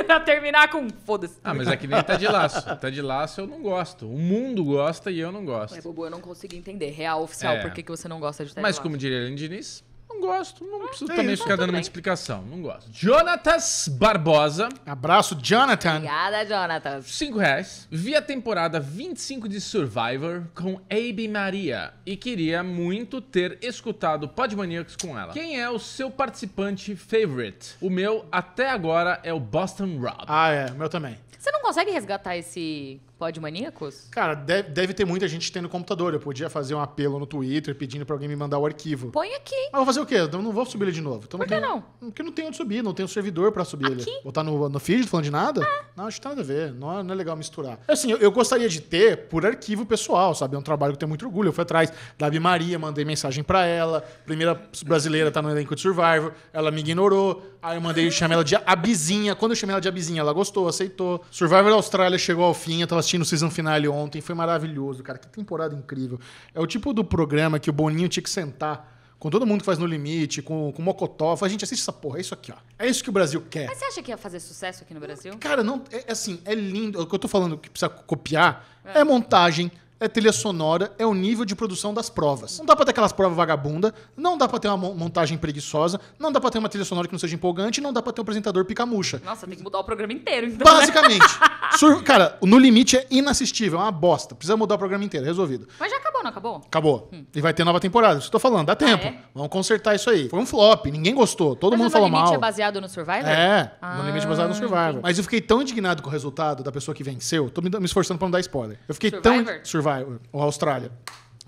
pra terminar com foda-se. Ah, mas é que nem tá de laço. Tá de laço eu não gosto. O mundo gosta e eu não gosto. É, Bobo, eu não consegui entender. Real oficial, é. por que, que você não gosta de tá de mas, laço? como diria a Diniz, não gosto, não preciso é também ficar dando uma explicação. Não gosto. Jonatas Barbosa. Abraço, Jonathan. Obrigada, Jonatas. 5 reais. Vi a temporada 25 de Survivor com Abe Maria e queria muito ter escutado Podmaniacs com ela. Quem é o seu participante favorite? O meu, até agora, é o Boston Rob. Ah, é. O meu também. Você não consegue resgatar esse Pode maníacos? Cara, deve, deve ter muita gente tendo computador. Eu podia fazer um apelo no Twitter pedindo pra alguém me mandar o arquivo. Põe aqui. Mas ah, vou fazer o quê? Eu não vou subir ele de novo. Então, Por que não, Porque não tem onde subir, não tem um servidor pra subir aqui? ele. Botar no, no feed falando de nada? Ah. Não, acho que tem nada a ver. Não, é, não é legal misturar. É assim, eu, eu, gostaria de ter por arquivo pessoal, sabe? É um trabalho que eu tenho muito orgulho. Eu fui atrás da Abi Maria, mandei mensagem pra ela. Primeira brasileira tá no elenco de Survivor. Ela me ignorou. Aí eu mandei, chamei ela de Abizinha. Quando eu chamei ela de Abizinha, ela gostou, aceitou. Survivor da Austrália chegou ao fim, eu tava assistindo o season finale ontem, foi maravilhoso, cara. Que temporada incrível. É o tipo do programa que o Boninho tinha que sentar com todo mundo que faz No Limite, com, com Mocotó. a gente, assiste essa porra, é isso aqui, ó. É isso que o Brasil quer. Mas você acha que ia fazer sucesso aqui no Brasil? Cara, não, é assim, é lindo. É o que eu tô falando que precisa copiar é, é montagem, é trilha sonora, é o nível de produção das provas. Não dá pra ter aquelas provas vagabunda, não dá pra ter uma montagem preguiçosa, não dá pra ter uma trilha sonora que não seja empolgante, não dá pra ter um apresentador picamucha. Nossa, tem que mudar o programa inteiro, então. Né? Basicamente. Cara, No Limite é inassistível, é uma bosta. Precisa mudar o programa inteiro, resolvido. Mas já acabou, não acabou? Acabou. Hum. E vai ter nova temporada, isso tô falando, dá ah, tempo. Ah, é? Vamos consertar isso aí. Foi um flop, ninguém gostou, todo Mas mundo falou mal. No Limite é baseado no Survivor? É, ah, No Limite é baseado no Survivor. Mas eu fiquei tão indignado com o resultado da pessoa que venceu, tô me esforçando pra não dar spoiler. Eu fiquei Survivor? tão... Survivor? vai, ou Austrália.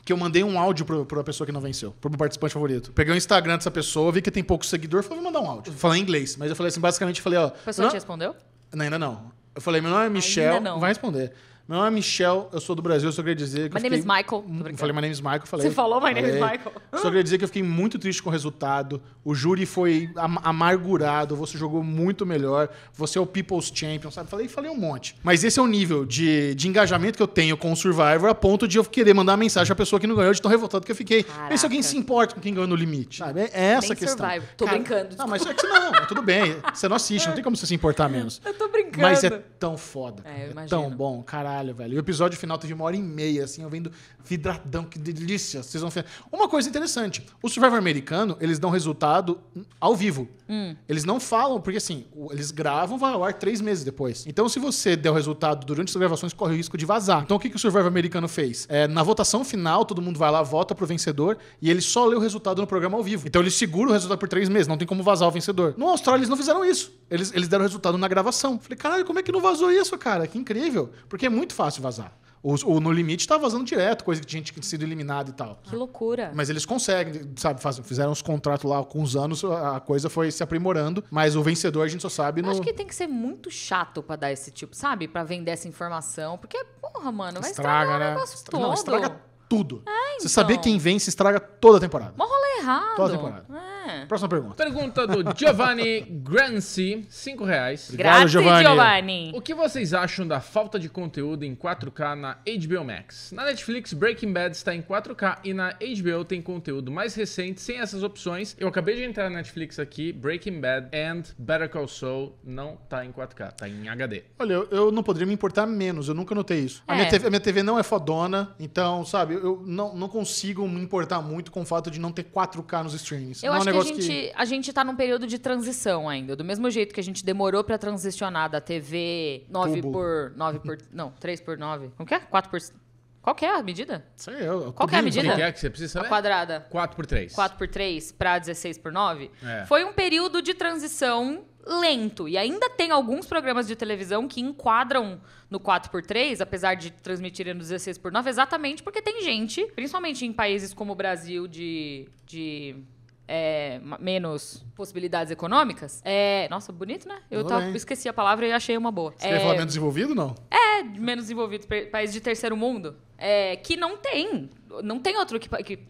Que eu mandei um áudio para a pessoa que não venceu, para o participante favorito. Peguei o Instagram dessa pessoa, vi que tem pouco seguidor, falei, vou mandar um áudio. Falei em inglês, mas eu falei assim, basicamente, falei, ó. A pessoa não? te respondeu? Não, ainda não. Eu falei, meu nome é Michel. Ainda não vai responder. Meu nome é Michel, eu sou do Brasil, eu só queria dizer que. My name is Michael. Eu hum, falei, my name is Michael, falei. Você falou, my name falei. is Michael. Só queria dizer que eu fiquei muito triste com o resultado. O júri foi am amargurado, você jogou muito melhor, você é o People's Champion, sabe? Falei, falei um monte. Mas esse é o nível de, de engajamento que eu tenho com o Survivor a ponto de eu querer mandar uma mensagem à pessoa que não ganhou, de tão revoltado que eu fiquei. Caraca. se alguém se importa com quem ganhou no limite, sabe? É essa a questão. Survivor. Tô Cara, brincando. Não, mas é que não, é tudo bem. Você não assiste, não tem como você se importar menos. Eu tô brincando. Mas é tão foda. É, é tão bom, caralho caralho, velho. E o episódio final teve uma hora e meia, assim, eu vendo vidradão, que delícia. Vocês vão Uma coisa interessante: o Survivor americano, eles dão resultado ao vivo. Hum. Eles não falam, porque assim, eles gravam, vai ao ar três meses depois. Então, se você der o resultado durante as gravações, corre o risco de vazar. Então, o que, que o Survivor americano fez? É, na votação final, todo mundo vai lá, vota pro vencedor e ele só lê o resultado no programa ao vivo. Então, ele segura o resultado por três meses, não tem como vazar o vencedor. No Austrália, eles não fizeram isso. Eles, eles deram o resultado na gravação. Falei, caralho, como é que não vazou isso, cara? Que incrível. Porque é muito muito fácil vazar. Ou, No Limite tá vazando direto, coisa que tinha sido eliminada e tal. Que loucura. Mas eles conseguem, sabe? Faz, fizeram os contratos lá com os anos, a coisa foi se aprimorando, mas o vencedor a gente só sabe no. Acho que tem que ser muito chato pra dar esse tipo, sabe? Pra vender essa informação. Porque, porra, mano, vai estraga, estragar né? o negócio todo. Não, estraga tudo. Ah, então. Você saber quem vence estraga toda a temporada. Mó rolê errado. Toda a temporada. É. Próxima pergunta. Pergunta do Giovanni Granci, 5 reais. Obrigado, Giovanni. Giovanni. O que vocês acham da falta de conteúdo em 4K na HBO Max? Na Netflix, Breaking Bad está em 4K e na HBO tem conteúdo mais recente, sem essas opções. Eu acabei de entrar na Netflix aqui, Breaking Bad and Better Call Saul não tá em 4K, tá em HD. Olha, eu, eu não poderia me importar menos, eu nunca notei isso. É. A, minha TV, a minha TV não é fodona, então, sabe, eu não, não consigo me importar muito com o fato de não ter 4K nos streams. Eu não acho é um que, a gente, que a gente tá num período de transição ainda. Do mesmo jeito que a gente demorou para transicionar da TV 9 Cubo. por 9 por. Não, 3 por 9. Como que é? 4 por. Qual que é a medida? Sei eu. É qual que é a medida? O né? que é que você precisa saber? A quadrada. 4 por 3. 4 por 3 para 16 por 9. É. Foi um período de transição lento. E ainda tem alguns programas de televisão que enquadram no 4x3, apesar de transmitirem no 16x9, exatamente porque tem gente, principalmente em países como o Brasil, de. de é, menos possibilidades econômicas. É, nossa, bonito, né? Eu tava, esqueci a palavra e achei uma boa. Você é, falar menos desenvolvido, não? É, menos desenvolvido, país de terceiro mundo. É, que não tem não tem outro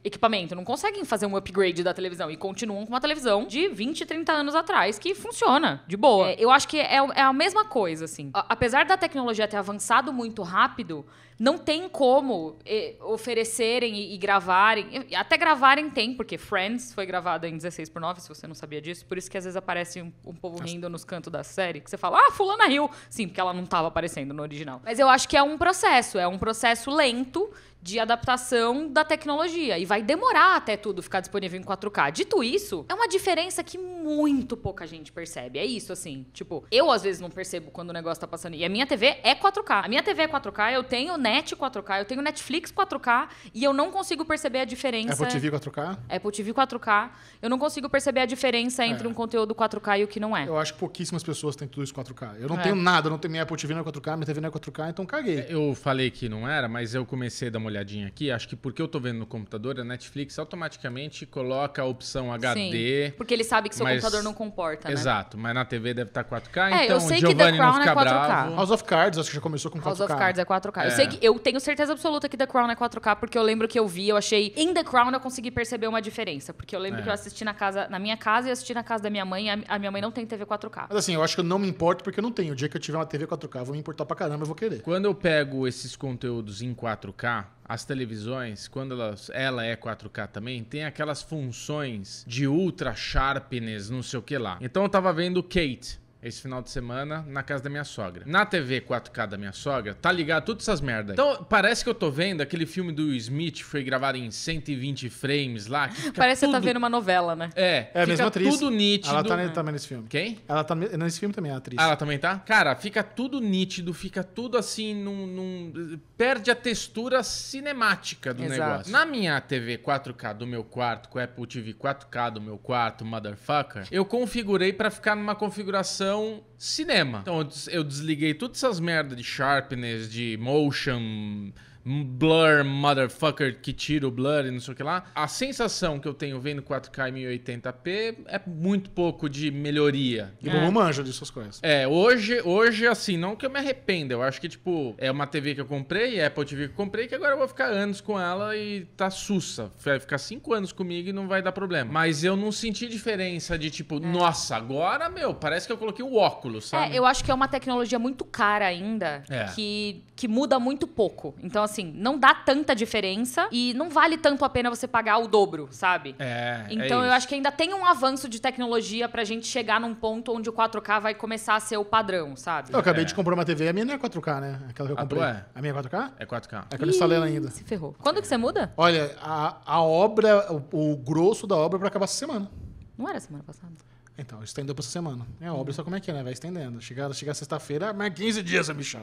equipamento, não conseguem fazer um upgrade da televisão e continuam com uma televisão de 20, 30 anos atrás que funciona de boa. É, eu acho que é, é a mesma coisa, assim. A, apesar da tecnologia ter avançado muito rápido, não tem como e, eh, oferecerem e, e gravarem. E, até gravarem tem, porque Friends foi gravada em 16 por 9, se você não sabia disso. Por isso que às vezes aparece um, um povo rindo nos cantos da série, que você fala, ah, fulana Hill. Sim, porque ela não estava aparecendo no original. Mas eu acho que é um processo, é um processo lento de adaptação da tecnologia. E vai demorar até tudo ficar disponível em 4K. Dito isso, é uma diferença que muito pouca gente percebe. É isso, assim. Tipo, eu às vezes não percebo quando o negócio tá passando. E a minha TV é 4K. A minha TV é 4K, eu tenho, né? net 4K, eu tenho Netflix 4K e eu não consigo perceber a diferença. Apple TV 4K? Apple TV 4K. Eu não consigo perceber a diferença entre é. um conteúdo 4K e o que não é. Eu acho que pouquíssimas pessoas têm tudo isso 4K. Eu não é. tenho nada, não tenho minha Apple TV na é 4K, minha TV não é 4K, é então caguei. É, eu falei que não era, mas eu comecei a dar uma olhadinha aqui. Acho que porque eu tô vendo no computador, a Netflix automaticamente coloca a opção HD. Sim, porque ele sabe que seu mas... computador não comporta, né? Exato, mas na TV deve estar tá 4K, é, então eu sei Giovanni que The Crown não fica é 4K. bravo. House of Cards, acho que já começou com 4K. House of Cards é 4K. É. Eu sei eu tenho certeza absoluta que The Crown é 4K, porque eu lembro que eu vi, eu achei. Em The Crown eu consegui perceber uma diferença. Porque eu lembro é. que eu assisti na casa, na minha casa e assisti na casa da minha mãe. A, a, minha mãe não tem TV 4K. Mas assim, eu acho que eu não me importo porque eu não tenho. O dia que eu tiver uma TV 4K, eu vou me importar pra caramba, eu vou querer. Quando eu pego esses conteúdos em 4K, as televisões, quando elas, ela é 4K também, tem aquelas funções de ultra sharpness, não sei o que lá. Então eu tava vendo Kate esse final de semana na casa da minha sogra. Na TV 4K da minha sogra, tá ligado todas essas merdas. Então, parece que eu tô vendo aquele filme do Will Smith, foi gravado em 120 frames lá. parece tá tudo... que tá vendo uma novela, né? É, é a mesma atriz. tudo nítido. Ela tá né? também tá nesse filme. Quem? Ela tá nesse filme também, a atriz. Ah, ela também tá? Cara, fica tudo nítido, fica tudo assim, num, num... perde a textura cinemática do Exato. negócio. Na minha TV 4K do meu quarto, com Apple TV 4K do meu quarto, motherfucker, eu configurei para ficar numa configuração são então, cinema. Então eu desliguei todas essas merdas de sharpness, de motion, Blur, motherfucker, que tira o blur e não sei o que lá. A sensação que eu tenho vendo 4K e 1080p é muito pouco de melhoria. E é. eu manjo dessas coisas. É, hoje, hoje, assim, não que eu me arrependa. Eu acho que, tipo, é uma TV que eu comprei, é Apple TV que eu comprei, que agora eu vou ficar anos com ela e tá sussa. Vai ficar cinco anos comigo e não vai dar problema. Mas eu não senti diferença de, tipo, é. nossa, agora, meu, parece que eu coloquei o óculos, é, sabe? É, eu acho que é uma tecnologia muito cara ainda, é. que, que muda muito pouco. Então, assim, assim, não dá tanta diferença e não vale tanto a pena você pagar o dobro, sabe? É. é então é eu acho que ainda tem um avanço de tecnologia pra gente chegar num ponto onde o 4K vai começar a ser o padrão, sabe? Eu acabei é. de comprar uma TV, a minha não é 4K, né? Aquela que eu comprei. A, é? a minha é 4K? É 4K. É que eu não instalei ainda. Se ferrou. Quando que você muda? Olha, a, a obra, o, o grosso da obra para acabar essa semana. Não era semana passada? Então, estendeu pra essa semana. É obra, só como é que é, né? Vai estendendo. Chegar, chegar sexta-feira, mais 15 dias, essa bichão.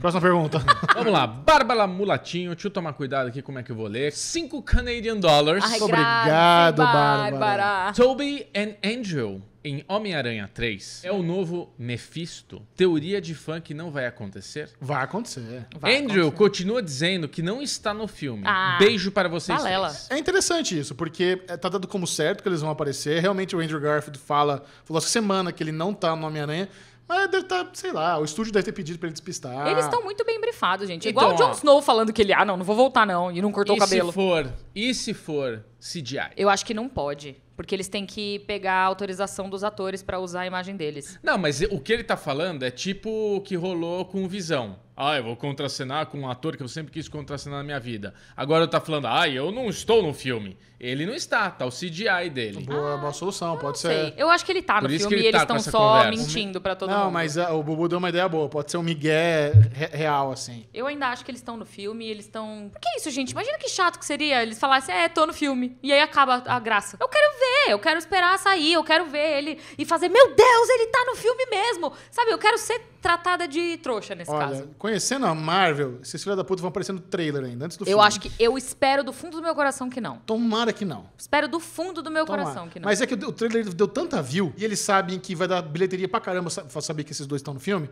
Próxima pergunta. Vamos lá. Bárbara Mulatinho, deixa eu tomar cuidado aqui como é que eu vou ler. 5 Canadian Dollars. Ai, Obrigado, Bárbara. Bárbara. Toby and Angel em Homem-Aranha 3 é o novo Mephisto? Teoria de fã que não vai acontecer? Vai acontecer. Vai Andrew acontecer. continua dizendo que não está no filme. Ah, Beijo para vocês balela. É interessante isso, porque eh, tá dado como certo que eles vão aparecer. Realmente o Andrew Garfield fala, falou essa semana que ele não tá no Homem-Aranha. Mas deve estar, tá, sei lá, o estúdio deve ter pedido pra ele despistar. Eles estão muito bem brifados, gente. Então, Igual o Jon Snow falando que ele, ah, não, não vou voltar não, e não cortou e o cabelo. E se for, e se for CGI? Eu acho que não pode. Porque eles têm que pegar a autorização dos atores para usar a imagem deles. Não, mas o que ele tá falando é tipo o que rolou com o Visão ah, eu vou contracenar com um ator que eu sempre quis contracenar na minha vida. Agora tá falando, ah, eu não estou no filme. Ele não está, tá o CGI dele. Boa, boa ah, solução, pode ser. Sei. Eu acho que ele tá no Por filme e eles estão tá só conversa. mentindo pra todo não, mundo. mas ah, o Bubu deu uma ideia boa. Pode ser um migué real, assim. Eu ainda acho que eles estão no filme e eles estão. Por que isso, gente? Imagina que chato que seria eles falassem, assim, é, tô no filme. E aí acaba a graça. Eu quero ver, eu quero esperar sair, eu quero ver ele e fazer, meu Deus, ele tá no filme mesmo. Sabe, eu quero ser tratada de trouxa nesse Olha, caso. Conhecendo a Marvel, esses filhos da puta vão aparecer no trailer ainda, antes do filme. Eu acho que. Eu espero do fundo do meu coração que não. Tomara que não. Espero do fundo do meu Tomara. coração que não. Mas é que o trailer deu tanta view e eles sabem que vai dar bilheteria pra caramba saber que esses dois estão no filme.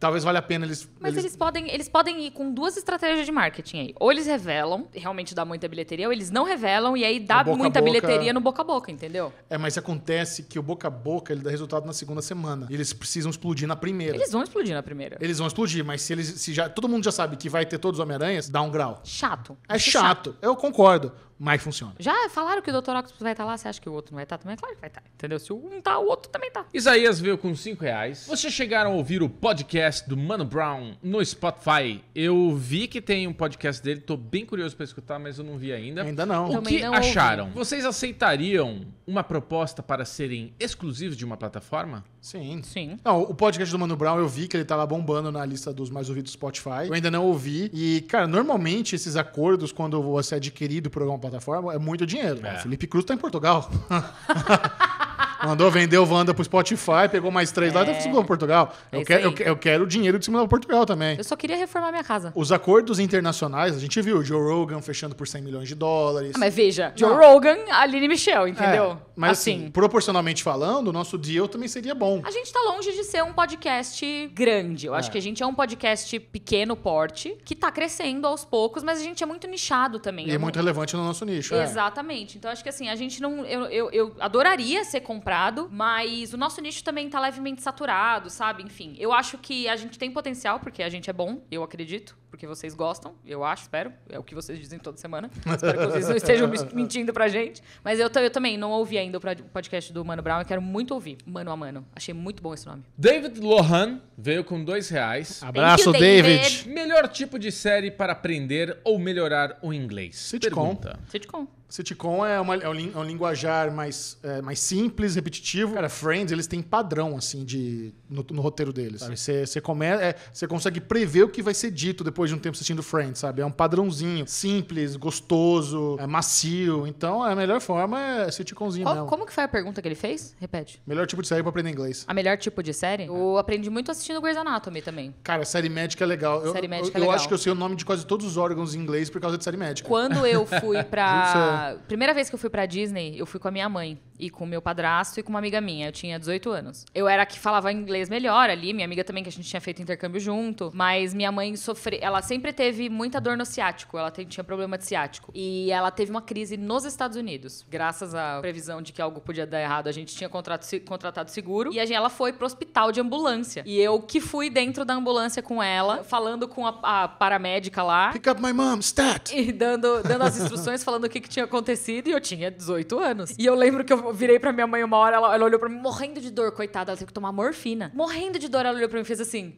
Talvez valha a pena eles. Mas eles... eles... podem, eles podem ir com duas estratégias de marketing aí. Ou eles revelam, realmente dá muita bilheteria, ou eles não revelam e aí dá muita boca... bilheteria no boca a boca, entendeu? É, mas acontece que o boca a boca ele dá resultado na segunda semana. E eles precisam explodir na primeira. Eles vão explodir na primeira. Eles vão explodir, mas se eles. Se já, todo mundo já sabe que vai ter todos os Homem-Aranhas, dá um grau. Chato. É chato. É chato. Eu concordo. Mas funciona. Já falaram que o Dr. Octopus vai estar lá, você acha que o outro não vai estar também? Claro que vai estar, entendeu? Se um tá, o outro também tá. Isaías veio com 5 reais. Vocês chegaram a ouvir o podcast do Mano Brown no Spotify? Eu vi que tem um podcast dele, tô bem curioso para escutar, mas eu não vi ainda. Ainda não. O também que não acharam? Ouvi. Vocês aceitariam uma proposta para serem exclusivos de uma plataforma? Sim. Sim. Não, o podcast do Mano Brown eu vi que ele tava bombando na lista dos mais ouvidos do Spotify. Eu ainda não ouvi. E, cara, normalmente esses acordos, quando você é adquirido por alguma plataforma, é muito dinheiro. Né? É. Felipe Cruz tá em Portugal. Mandou vender o Wanda pro Spotify, pegou mais três é. lá e ficou Portugal. É eu, quero, eu, eu, quero o dinheiro de cima Portugal também. Eu só queria reformar minha casa. Os acordos internacionais, a gente viu o Joe Rogan fechando por 100 milhões de dólares. Ah, mas veja, Joe Não. Rogan, Aline Michel, entendeu? É, mas assim, assim, proporcionalmente falando, o nosso deal também seria bom. A gente tá longe de ser um podcast grande. Eu é. acho que a gente é um podcast pequeno porte, que tá crescendo aos poucos, mas a gente é muito nichado também. E é muito relevante no nosso nicho. É. Exatamente. Então acho que assim, a gente não. Eu, eu, eu adoraria ser comprado comprado, mas o nosso nicho também tá levemente saturado, sabe? Enfim, eu acho que a gente tem potencial, porque a gente é bom, eu acredito, porque vocês gostam, eu acho, espero. É o que vocês dizem toda semana. espero que vocês não estejam mentindo pra gente. Mas eu, eu também não ouvi ainda o podcast do Mano Brown, eu quero muito ouvir. Mano a Mano. Achei muito bom esse nome. David Lohan veio com dois reais. Abraço, David. David. Melhor tipo de série para aprender ou melhorar o inglês? Sitcom. Pergunta. Sitcom. Sitcom é, uma, é, um, é um linguajar mais, é, mais simples, repetitivo. Cara, Friends, eles têm padrão, assim, de, no, no roteiro deles. Você, você, é, consegue prever o que vai ser dito depois de um tempo assistindo Friends, sabe? É um padrãozinho. Simples, gostoso, é macio. Então, a melhor forma é sitcomzinho Qual, mesmo. Como que foi a pergunta que ele fez? Repete. Melhor tipo de série pra aprender inglês. A melhor tipo de série? Eu aprendi muito assistindo Grey's Anatomy também. Cara, série médica é legal. Série eu, médica é eu, é legal. Eu acho que eu sei o nome de quase todos os órgãos em inglês por causa de série médica. Quando eu fui pra... É primeira vez que eu fui pra Disney, eu fui com a minha mãe e com meu padrasto e com uma amiga minha. Eu tinha 18 anos. Eu era a que falava inglês melhor ali, minha amiga também, que a gente tinha feito intercâmbio junto. Mas minha mãe sofreu. Ela sempre teve muita dor no ciático. Ela tem, tinha problema de ciático. E ela teve uma crise nos Estados Unidos. Graças à previsão de que algo podia dar errado, a gente tinha contrato, contratado seguro. E a gente, ela foi pro hospital de ambulância. E eu que fui dentro da ambulância com ela, falando com a, a paramédica lá. Pick up my mom, stat! E dando, dando as instruções, falando o que, que tinha acontecido. E eu tinha 18 anos. E eu lembro que eu eu virei pra minha mãe uma hora, ela, ela olhou pra mim morrendo de dor, coitada, ela teve que tomar morfina. Morrendo de dor, ela olhou pra mim e fez assim: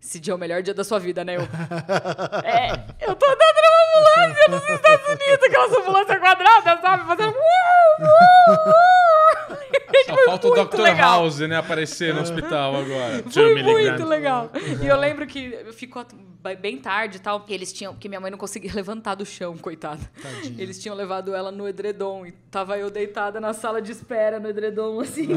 Esse dia é o melhor dia da sua vida, né? Eu. é, eu tô andando numa ambulância nos Estados Unidos, aquelas ambulâncias quadradas, sabe? Fazendo. Só falta o Dr. House, né? Aparecer no hospital agora. Foi muito legal. E eu lembro que ficou bem tarde e tal. eles tinham. Porque minha mãe não conseguia levantar do chão, coitada. Tadinha. Eles tinham levado ela no edredom. E tava eu deitada na sala de espera no edredom, assim.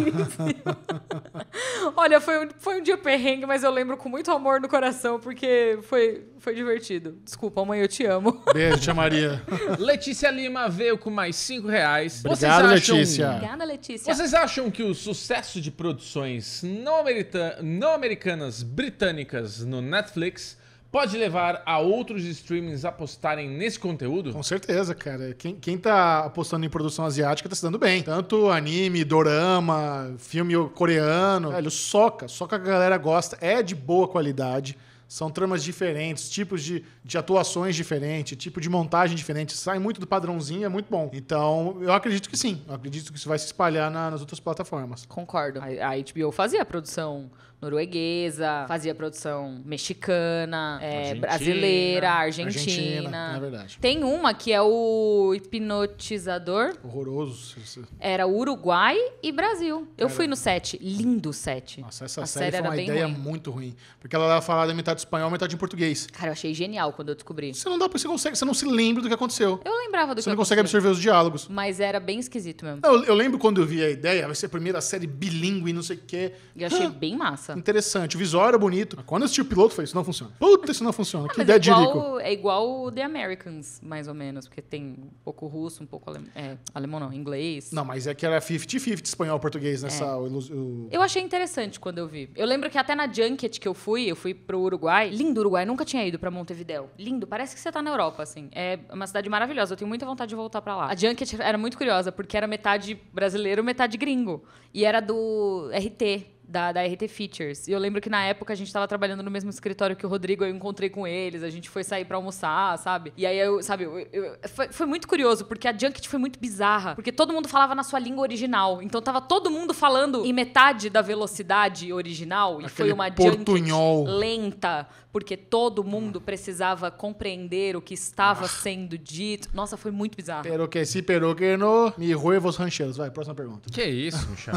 Olha, foi, um, foi um dia perrengue, mas eu lembro com muito amor no coração, porque foi, foi divertido. Desculpa, mãe, eu te amo. Beijo, tia Maria. Letícia Lima veio com mais cinco reais. Obrigado, acham... Letícia. Obrigada, Letícia. Vocês acham que o sucesso de produções não, amerita... não americanas britânicas no Netflix pode levar a outros streamings apostarem nesse conteúdo? Com certeza, cara. Quem, quem tá apostando em produção asiática tá se dando bem. Tanto anime, dorama, filme coreano. Velho, soca. Soca que a galera gosta. É de boa qualidade. São tramas diferentes, tipos de, de atuações diferentes, tipo de montagem diferente. Sai muito do padrãozinho, é muito bom. Então, eu acredito que sim. Eu acredito que isso vai se espalhar na, nas outras plataformas. Concordo. A, a HBO fazia a produção norueguesa, fazia produção mexicana, é, eh, brasileira, argentina. argentina. É verdade. Tem uma que é o hipnotizador. Horroroso. Era Uruguai e Brasil. Eu era... fui no set. Lindo set. Nossa, essa série, série foi uma ideia ruim. muito ruim. Porque ela falava metade espanhol, metade em português. Cara, eu achei genial quando eu descobri. Você não dá você consegue, você não se lembra do que aconteceu. Eu lembrava do você que Você não consegue absorver os diálogos. Mas era bem esquisito mesmo. Eu, eu lembro quando eu vi a ideia, vai ser a primeira série bilíngue, não sei o quê. E eu achei Hã? bem massa massa. Interessante. O visual era bonito. Quando eu assisti o piloto, eu falei, isso não funciona. Puta, isso não funciona. que ideia é igual, de É igual o The Americans, mais ou menos, porque tem um pouco russo, um pouco alemão. É, alemão não, inglês. Não, mas é que era 50-50 espanhol português é. nessa. É. O, Eu achei interessante quando eu vi. Eu lembro que até na Junket que eu fui, eu fui pro Uruguai. Lindo Uruguai, nunca tinha ido para Montevidéu. Lindo, parece que você tá na Europa, assim. É uma cidade maravilhosa. Eu tenho muita vontade de voltar para lá. A Junket era muito curiosa, porque era metade brasileiro, metade gringo. E era do RT, da, da RT Features. E eu lembro que na época a gente estava trabalhando no mesmo escritório que o Rodrigo, eu encontrei com eles, a gente foi sair para almoçar, sabe? E aí eu, sabe, eu, eu, foi, foi, muito curioso, porque a Junket foi muito bizarra, porque todo mundo falava na sua língua original. Então tava todo mundo falando em metade da velocidade original, e Aquele foi uma portunhol. lenta, porque todo hum. mundo precisava compreender o que estava ah. sendo dito. Nossa, foi muito bizarro. Pero que si, pero que no, mi huevos rancheros. Vai, próxima pergunta. Que isso, Michel.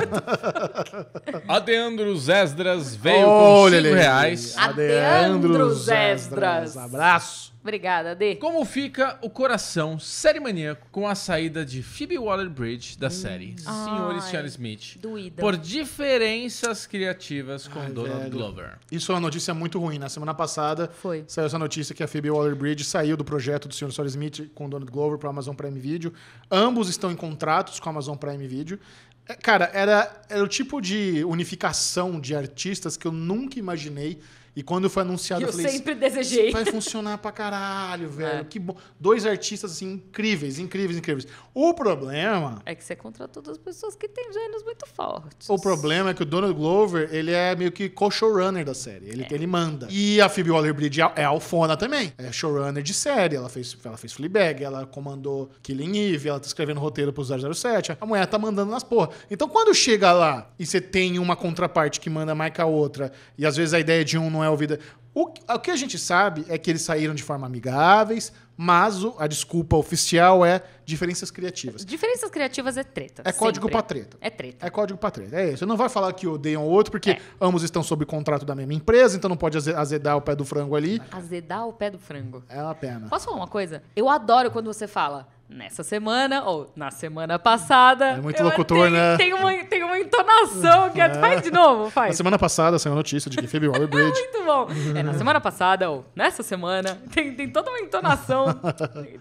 Adeandros Esdras veio oh, com 5 reais. Adeandros Esdras. Abraço. Obrigada, Dê. Como fica o coração série maníaco com a saída de Phoebe Waller-Bridge da hum. série Senhor Senhores Sean Smith doída. por diferenças criativas com Ai, Donald velho. Glover? Isso é uma notícia muito ruim. Na né? semana passada Foi. saiu essa notícia que a Phoebe Waller-Bridge saiu do projeto do Senhor Sean Smith com Donald Glover para Amazon Prime Video. Ambos estão em contratos com a Amazon Prime Video. É, cara, era, era o tipo de unificação de artistas que eu nunca imaginei. E quando foi anunciado, eu, eu falei, sempre desejei. vai funcionar pra caralho, velho. É. Que bom. Dois artistas assim, incríveis, incríveis, incríveis. O problema é que você contratou duas pessoas que têm gênios muito fortes. O problema é que o Donald Glover, ele é meio que co-showrunner da série. Ele, é. ele manda. E a Phoebe Waller-Bridge é, é alfona também. É showrunner de série. Ela fez, ela fez Fleabag, ela comandou Killing Eve, ela tá escrevendo roteiro pro 007. A mulher tá mandando nas porra. Então, quando chega lá e você tem uma contraparte que manda mais que a outra, e às vezes a ideia de um não é ouvida. O, o que a gente sabe é que eles saíram de forma amigáveis, mas a desculpa oficial é diferenças criativas. Diferenças criativas é treta. É código sempre. pra treta. É treta. É código pra treta. É isso. Não vai falar que odeiam o outro, porque é. ambos estão sob contrato da mesma empresa, então não pode azedar o pé do frango ali. Azedar o pé do frango. É uma pena. Posso falar uma coisa? Eu adoro quando você fala Nessa semana, ou na semana passada. É muito locutor, né? Tem uma, tem uma entonação que é. Faz de novo, faz. Na semana passada saiu a notícia de que Phoebe Waller Bridge. é muito bom. É, na semana passada, ou nessa semana, tem, tem toda uma entonação.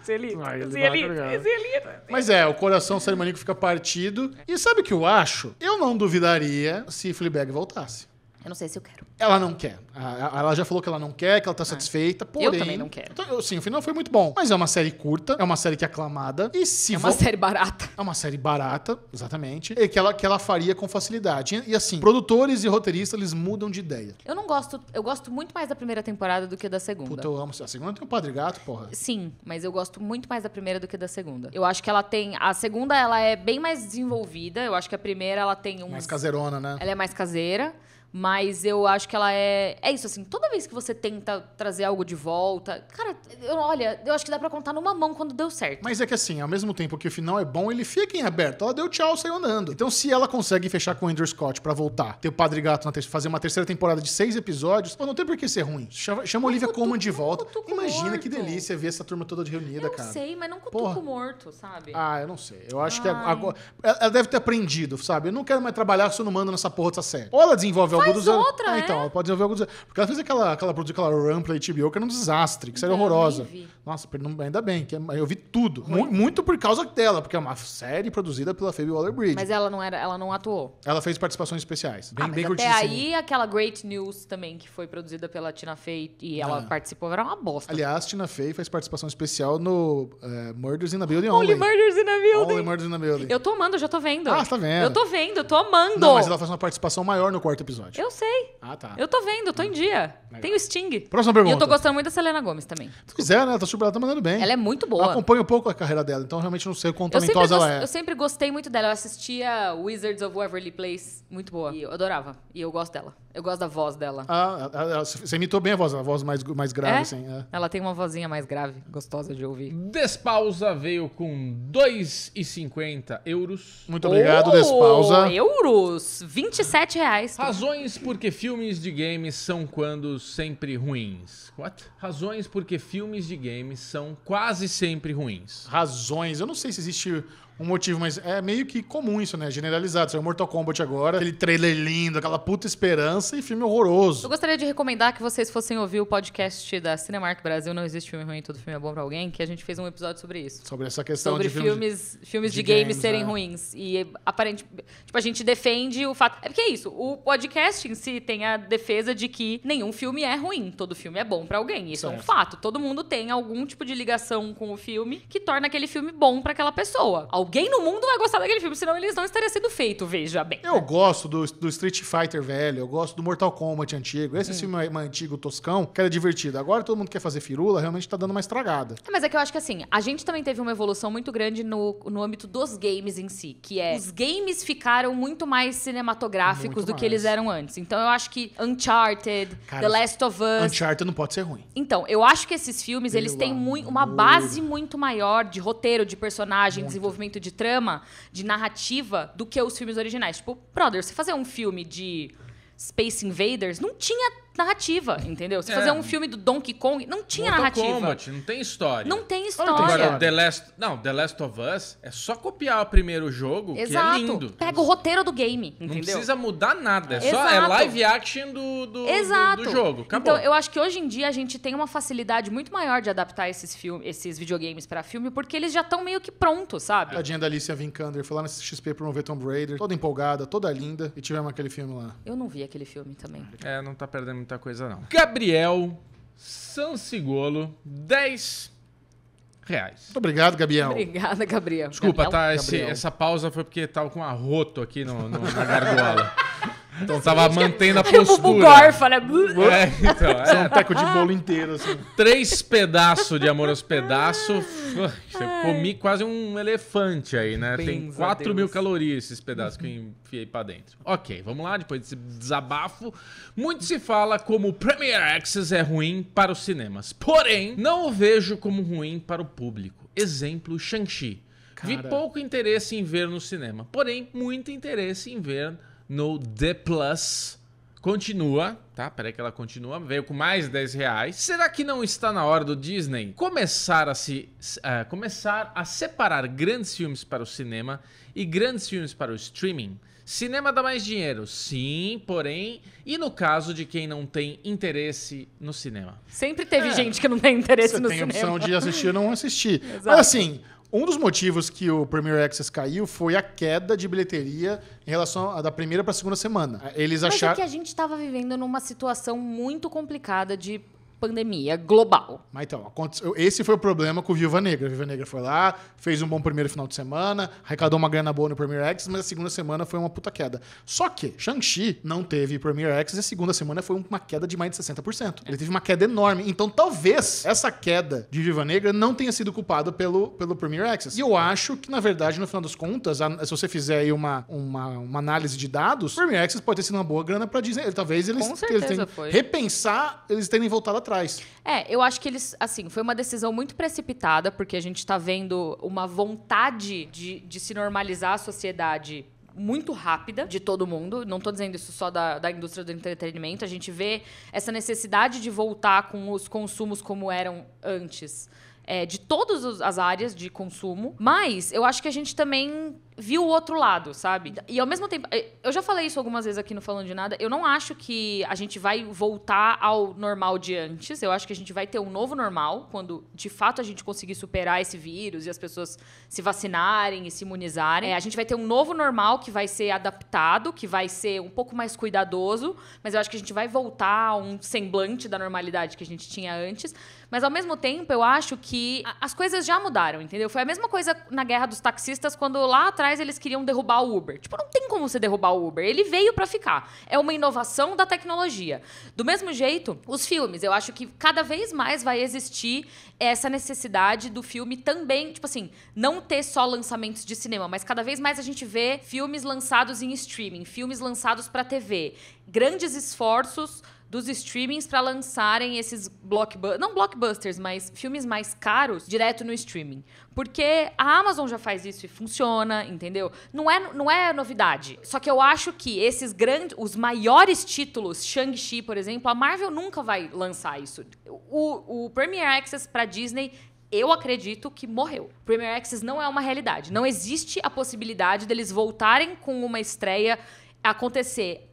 esse ali, esse ali, esse ali. Mas é, o coração ceremonico fica partido. E sabe o que eu acho? Eu não duvidaria se Fleabag voltasse. Eu não sei se eu quero. Ela não quer. Ela já falou que ela não quer, que ela tá ah, satisfeita, porém... Eu também não quero. Então, sim, o final foi muito bom. Mas é uma série curta, é uma série que é aclamada. E se é uma vo... série barata. É uma série barata, exatamente. E que ela, que ela faria com facilidade. E assim, produtores e roteiristas, eles mudam de ideia. Eu não gosto... Eu gosto muito mais da primeira temporada do que da segunda. Puta, eu amo. A segunda tem o Padre Gato, porra. Sim, mas eu gosto muito mais da primeira do que da segunda. Eu acho que ela tem... A segunda, ela é bem mais desenvolvida. Eu acho que a primeira, ela tem um... Mais caseirona, né? Ela é mais caseira. Mas eu acho que ela é. É isso, assim, toda vez que você tenta trazer algo de volta. Cara, eu, olha, eu acho que dá pra contar numa mão quando deu certo. Mas é que assim, ao mesmo tempo que o final é bom, ele fica em aberto. Ela deu tchau, saiu andando. Então, se ela consegue fechar com o Andrew Scott pra voltar, ter o Padre Gato fazer uma terceira temporada de seis episódios, pô, não tem por que ser ruim. Chama, a Olivia Coman de volta. Imagina morto. que delícia ver essa turma toda reunida, eu cara. Eu sei, mas não cutuco Porra. morto, sabe? Ah, eu não sei. Eu acho Ai. que agora. Ela deve ter aprendido, sabe? Eu não quero mais trabalhar se eu não mando nessa porra dessa série. Ou ela desenvolve ouvir algo Outra, ah, então, é? então, ela pode desenvolver algo do Porque ela fez aquela, aquela produção, aquela run play HBO, que era um desastre, que série horrorosa. Nossa, ainda bem, que é eu vi tudo. Muito, muito por causa dela, porque é uma série produzida pela Phoebe Waller-Bridge. Mas ela não, era, ela não atuou. Ela fez participações especiais. Bem, ah, bem até aí, aquela Great News também, que foi produzida pela Tina Fey e ela ah. participou, era uma bosta. Aliás, Tina Fey faz participação especial no eh, Murders in the Building Only. Only Murders in the Building. Only Murders in the Building. Eu tô amando, já tô vendo. Ah, tá vendo. Eu tô vendo, eu tô amando. Não, mas ela faz uma participação maior no quarto episódio episódio. Eu sei. Ah, tá. Eu tô vendo, tô em ah, dia. Legal. o Sting. Próxima pergunta. E eu tô gostando muito da Selena Gomes também. Se quiser, né? Tá super, ela tá mandando bem. Ela é muito boa. Eu acompanho um pouco a carreira dela, então realmente não sei quão talentosa ela é. Eu sempre gostei muito dela. Eu assistia Wizards of Waverly Place, muito boa. E eu adorava. E eu gosto dela. Eu gosto da voz dela. Ah, ela, ela, você imitou bem a voz, a voz mais, mais grave, é? assim. É. Ela tem uma vozinha mais grave, gostosa de ouvir. Despausa veio com 2,50 euros. Muito obrigado, oh, Despausa. Euros! 27 reais. Razões Razões porque filmes de games são quando sempre ruins. What? Razões porque filmes de games são quase sempre ruins. Razões. Eu não sei se existe um motivo, mas é meio que comum isso, né? Generalizado. Saiu Mortal Kombat agora, aquele trailer lindo, aquela puta esperança e filme horroroso. Eu gostaria de recomendar que vocês fossem ouvir o podcast da Cinemark Brasil, Não Existe Filme Ruim, Todo Filme é Bom pra Alguém, que a gente fez um episódio sobre isso. Sobre essa questão sobre de filmes, filmes, filmes de, de games, games serem é. ruins. E aparentemente, tipo, a gente defende o fato... É porque é isso, o podcast em si tem a defesa de que nenhum filme é ruim, todo filme é bom para alguém. Isso certo. é um fato. Todo mundo tem algum tipo de ligação com o filme que torna aquele filme bom para aquela pessoa Alguém no mundo vai gostar daquele filme, senão eles não estariam sendo feito, veja bem. Eu né? gosto do, do Street Fighter velho, eu gosto do Mortal Kombat antigo. Esse hum. filme mais antigo, toscão, que era divertido. Agora todo mundo quer fazer firula, realmente tá dando uma estragada. É, mas é que eu acho que assim, a gente também teve uma evolução muito grande no, no âmbito dos games em si, que é os games ficaram muito mais cinematográficos muito do mais. que eles eram antes. Então eu acho que Uncharted, Cara, The Last of Us. Uncharted não pode ser ruim. Então, eu acho que esses filmes, Meu eles têm amor. uma base muito maior de roteiro, de personagem, muito. desenvolvimento conceito de trama, de narrativa, do que os filmes originais. Tipo, brother, você fazer um filme de Space Invaders, não tinha narrativa, entendeu? Você é. fazer um filme do Donkey Kong, não tinha Mortal narrativa. Kombat, não tem história. Não tem história. Agora, The Last, não, The Last of Us é só copiar o primeiro jogo, Exato. que é lindo. Pega o roteiro do game, entendeu? Não precisa mudar nada, é, só é live action do, do, Exato. Do, do jogo, acabou. Então, eu acho que hoje em dia a gente tem uma facilidade muito maior de adaptar esses filmes, esses videogames para filme, porque eles já estão meio que prontos, sabe? A dinha da Alicia Vincander foi lá na XP promover Tomb Raider, toda empolgada, toda linda, e tivemos aquele filme lá. Eu não vi aquele filme também. É, não tá perdendo muita coisa, não. Gabriel Sansigolo, 10 reais. Muito obrigado, Gabriel. Obrigada, Gabriel. Desculpa, Gabriel? tá? Esse, Essa pausa foi porque tava tá com um arroto aqui no, no na gargola. Então tava é mantendo a postura. Gorfa, né? É, então, é. Só um teco de bolo inteiro, assim. Três pedaços de amor aos pedaços. Comi quase um elefante aí, né? Benza Tem 4 mil calorias esses pedaços que eu enfiei pra dentro. Ok, vamos lá, depois desse desabafo. Muito se fala como o Premier Access é ruim para os cinemas. Porém, não o vejo como ruim para o público. Exemplo, Shang-Chi. Vi pouco interesse em ver no cinema, porém, muito interesse em ver no The Plus. Continua, tá? Peraí que ela continua. Veio com mais 10 reais. Será que não está na hora do Disney começar a se uh, começar a separar grandes filmes para o cinema e grandes filmes para o streaming? Cinema dá mais dinheiro, sim, porém, e no caso de quem não tem interesse no cinema? Sempre teve é, gente que não tem interesse no cinema. tem opção de assistir ou não assistir. Mas assim, um dos motivos que o Premier Access caiu foi a queda de bilheteria em relação da primeira para a segunda semana. Eles acharam. é que a gente estava vivendo numa situação muito complicada de pandemia global. Mas então, esse foi o problema com o Viva Negra. A Viva Negra foi lá, fez um bom primeiro final de semana, arrecadou uma grana boa no Premier Access, mas a segunda semana foi uma puta queda. Só que Shang-Chi não teve Premier Access e a segunda semana foi uma queda de mais de 60%. Ele teve uma queda enorme. Então, talvez essa queda de Viva Negra não tenha sido culpada pelo, pelo Premier Access. E eu acho que, na verdade, no final das contas, a, se você fizer aí uma, uma, uma, análise de dados, o Premier Access pode ter sido uma boa grana pra Disney. Talvez eles, eles tenham... Repensar, eles terem voltado atrás atrás. É, eu acho que eles, assim, foi uma decisão muito precipitada, porque a gente está vendo uma vontade de, de se normalizar a sociedade muito rápida de todo mundo. Não estou dizendo isso só da, da indústria do entretenimento. A gente vê essa necessidade de voltar com os consumos como eram antes. É, de todas as áreas de consumo. Mas eu acho que a gente também viu o outro lado, sabe? E ao mesmo tempo, eh, eu já falei isso algumas vezes aqui no Falando de Nada, eu não acho que a gente vai voltar ao normal de antes. Eu acho que a gente vai ter um novo normal quando de fato a gente conseguir superar esse vírus e as pessoas se vacinarem e se imunizarem. É, a gente vai ter um novo normal que vai ser adaptado, que vai ser um pouco mais cuidadoso, mas eu acho que a gente vai voltar a um semblante da normalidade que a gente tinha antes. Mas ao mesmo tempo, eu acho que as coisas já mudaram, entendeu? Foi a mesma coisa na guerra dos taxistas quando lá atrás atrás eles queriam derrubar o Uber. Tipo, não tem como você derrubar o Uber. Ele veio para ficar. É uma inovação da tecnologia. Do mesmo jeito, os filmes. Eu acho que cada vez mais vai existir essa necessidade do filme também, tipo assim, não ter só lançamentos de cinema, mas cada vez mais a gente vê filmes lançados em streaming, filmes lançados para TV. Grandes esforços dos streamings para lançarem esses blockbusters, não blockbusters, mas filmes mais caros direto no streaming. Porque a Amazon já faz isso e funciona, entendeu? Não é, não é novidade. Só que eu acho que esses grandes, os maiores títulos, Shang-Chi, por exemplo, a Marvel nunca vai lançar isso. O, o Premier Access para Disney eu acredito que morreu. Premier Access não é uma realidade. Não existe a possibilidade deles voltarem com uma estreia acontecer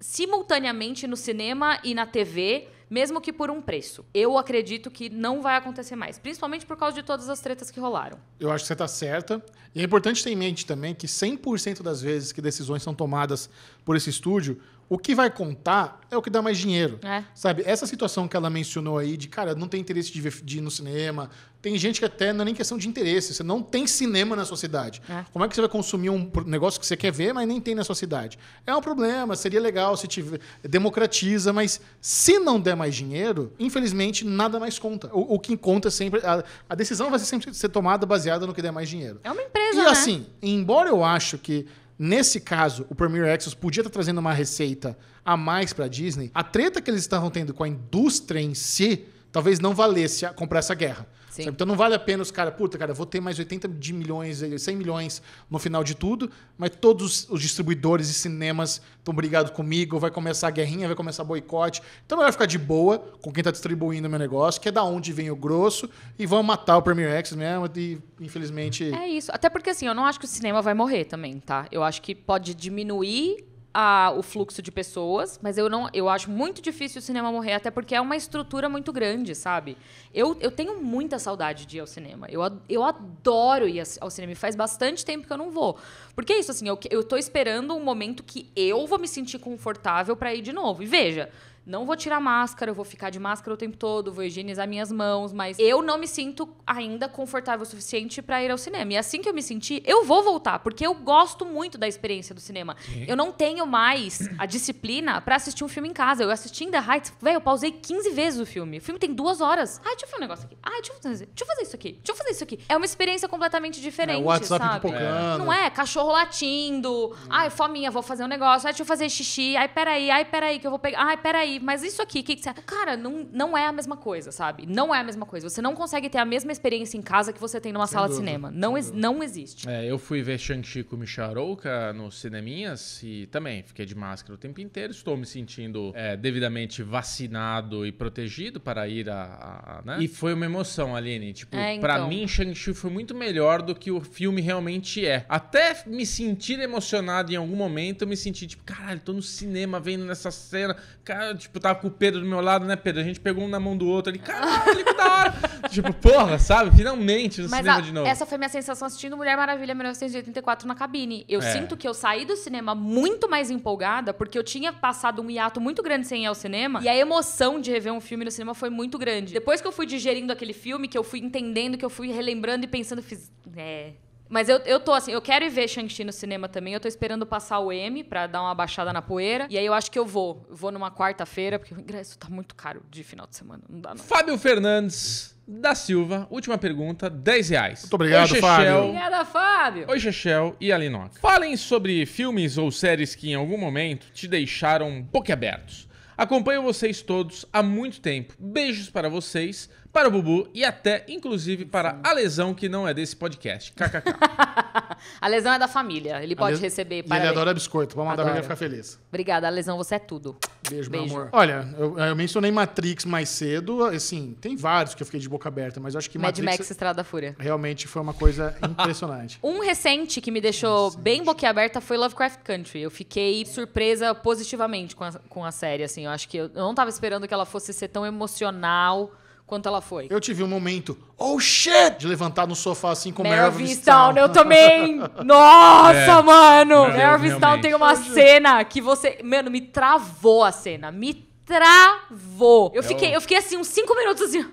simultaneamente no cinema e na TV, mesmo que por um preço. Eu acredito que não vai acontecer mais, principalmente por causa de todas as tretas que rolaram. Eu acho que você está certa. E é importante ter em mente também que 100% das vezes que decisões são tomadas por esse estúdio, o que vai contar é o que dá mais dinheiro. É. Sabe? Essa situação que ela mencionou aí de, cara, não tem interesse de, ver, de ir no cinema. Tem gente que até não é nem questão de interesse. Você não tem cinema na sua cidade. É. Como é que você vai consumir um negócio que você quer ver, mas nem tem na sua cidade? É um problema. Seria legal se tiver. Democratiza, mas se não der mais dinheiro, infelizmente nada mais conta. O, o que conta sempre. A, a, decisão vai sempre ser tomada baseada no que der mais dinheiro. É uma empresa. E né? assim, embora eu acho que Nesse caso, o Premier Access podia estar trazendo uma receita a mais para a Disney. A treta que eles estavam tendo com a indústria em si talvez não valesse comprar essa guerra. Então não vale a pena os caras, puta, cara, vou ter mais 80 de milhões, 100 eh, milhões no final de tudo, mas todos os distribuidores e cinemas estão brigados comigo, vai começar a guerrinha, vai começar boicote. Então melhor ficar de boa com quem está distribuindo o meu negócio, que é da onde vem o grosso, e vão matar o Premier X mesmo, e infelizmente. É isso. Até porque assim, eu não acho que o cinema vai morrer também, tá? Eu acho que pode diminuir a, o fluxo de pessoas, mas eu não, eu acho muito difícil o cinema morrer, até porque é uma estrutura muito grande, sabe? Eu, eu tenho muita saudade de ir ao cinema. Eu, eu adoro ir ao cinema. E faz bastante tempo que eu não vou. Porque é isso, assim, eu, eu tô esperando um momento que eu vou me sentir confortável para ir de novo. E veja, não vou tirar máscara, eu vou ficar de máscara o tempo todo, vou higienizar minhas mãos, mas eu não me sinto ainda confortável o suficiente para ir ao cinema. E assim que eu me sentir, eu vou voltar, porque eu gosto muito da experiência do cinema. Sim. Eu não tenho mais a disciplina para assistir um filme em casa. Eu assisti em The Heights, velho, eu pausei 15 vezes o filme. O filme tem duas horas. Ah, deixa eu fazer um negócio aqui. Ah, deixa eu fazer, deixa eu fazer isso aqui. Deixa eu fazer isso aqui. É uma experiência completamente é, diferente, é, WhatsApp sabe? É. Não é cachorro latindo. Hum. Ai, fominha, vou fazer um negócio. Ai, deixa eu fazer xixi. Ai, peraí, ai, peraí que eu vou pegar. Ai, peraí mas isso aqui, que, que você. Cara, não, não é a mesma coisa, sabe? Não é a mesma coisa. Você não consegue ter a mesma experiência em casa que você tem numa Sem sala dúvida. de cinema. Não, ex, não existe. É, eu fui ver Shang-Chi com Micharouca nos cineminhas e também fiquei de máscara o tempo inteiro. Estou me sentindo é, devidamente vacinado e protegido para ir a. a né? E foi uma emoção, Aline. Tipo, é, então... pra mim, Shang-Chi foi muito melhor do que o filme realmente é. Até me sentir emocionado em algum momento, eu me senti tipo, caralho, tô no cinema vendo nessa cena. Cara, tipo, tava com o Pedro do meu lado, né, Pedro? A gente pegou um na mão do outro ali, caralho, que da hora! tipo, porra, sabe? Finalmente no Mas, cinema de novo. Essa foi minha sensação assistindo Mulher Maravilha 1984 na cabine. Eu é. sinto que eu saí do cinema muito mais empolgada, porque eu tinha passado um hiato muito grande sem ir ao cinema, e a emoção de rever um filme no cinema foi muito grande. Depois que eu fui digerindo aquele filme, que eu fui entendendo, que eu fui relembrando e pensando, fiz. É, mas eu, eu tô assim, eu quero ir ver Shang-Chi no cinema também. Eu tô esperando passar o M pra dar uma baixada na poeira. E aí eu acho que eu vou. Eu vou numa quarta-feira, porque o ingresso tá muito caro de final de semana. Não dá, não. Fábio Fernandes da Silva, última pergunta, 10 reais. Muito obrigado, Oi, Fábio. Obrigada, Fábio. Oi, Chechel e Alinox. Falem sobre filmes ou séries que em algum momento te deixaram boquiabertos. Acompanho vocês todos há muito tempo. Beijos para vocês para o Bubu e até, inclusive, para a lesão que não é desse podcast. KKK. a lesão é da família. Ele pode les... receber. E ele adora biscoito. Vamos mandar pra ele ficar feliz. Obrigada, a lesão, você é tudo. Beijo, Beijo. meu amor. Olha, eu, eu, mencionei Matrix mais cedo. Assim, tem vários que eu fiquei de boca aberta, mas acho que Mad Matrix. Mad Max Estrada da Fúria. Realmente foi uma coisa impressionante. um recente que me deixou recente. bem boquiaberta foi Lovecraft Country. Eu fiquei surpresa positivamente com a, com a série, assim. Eu acho que eu, eu não estava esperando que ela fosse ser tão emocional quanto ela foi. Eu tive um momento, oh shit, de levantar no sofá assim com Mervis Town. Eu também! Nossa, é, mano! Mervis tem uma cena que você. Mano, me travou a cena. Me travou. Eu, eu... É fiquei, eu fiquei assim uns 5 minutos assim.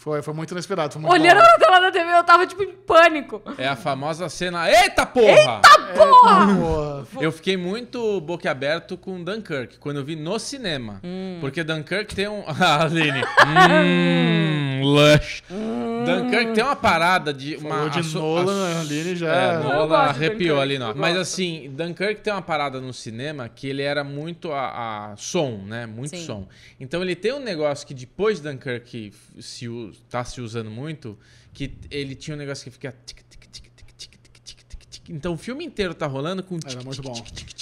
Foi, foi muito inesperado. Foi muito Olhando na tela da TV, eu tava tipo em pânico. É a famosa cena. Eita porra! Eita porra! Eu fiquei muito boquiaberto com Dunkirk, quando eu vi no cinema. Hum. Porque Dunkirk tem um. Ah, Aline. hum, hum. lush. Hum. Dunkirk tem uma parada de. Uma, Falou de a, Nolan, a Aline já. É, é. Nolan arrepiou ali, não. Mas assim, Dunkirk tem uma parada no cinema que ele era muito a, a som, né? Muito Sim. som. Então ele tem um negócio que depois de Dunkirk se tá se usando muito, que ele tinha um negócio que fica tic tic tic tic tic tic Então o filme inteiro tá rolando com tic, muito bom.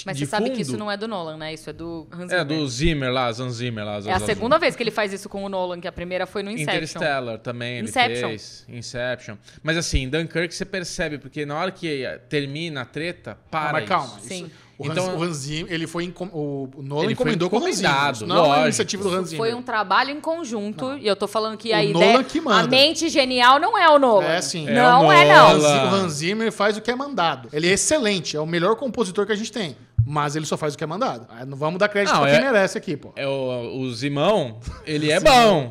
Mas você sabe que isso não é do Nolan, né? Isso é do Hans Zimmer. É do Zimmer lá, Hans Zimmer lá. É a segunda vez que ele faz isso com o Nolan, que a primeira foi no Inception. Interstellar também, ele Inception. fez. Inception. Mas assim, Dunkirk você percebe, porque na hora que termina a treta, para Mas calma, isso. Sim. O Hans, então, o Hans Zimmer, ele foi o Nolan ele encomendou foi com o Hans Zimmer. Não lógico. é uma iniciativa do Hans Zimmer. Foi né? um trabalho em conjunto não. e eu tô falando que a o ideia Nolan que manda. a mente genial não é o Nolan. É sim. É, é não é não. O Hans Zimmer faz o que é mandado. Ele é excelente, é o melhor compositor que a gente tem. Mas ele só faz o que é mandado. Não vamos dar crédito não, pra é, quem merece aqui, pô. É o, o Zimão, ele é bom.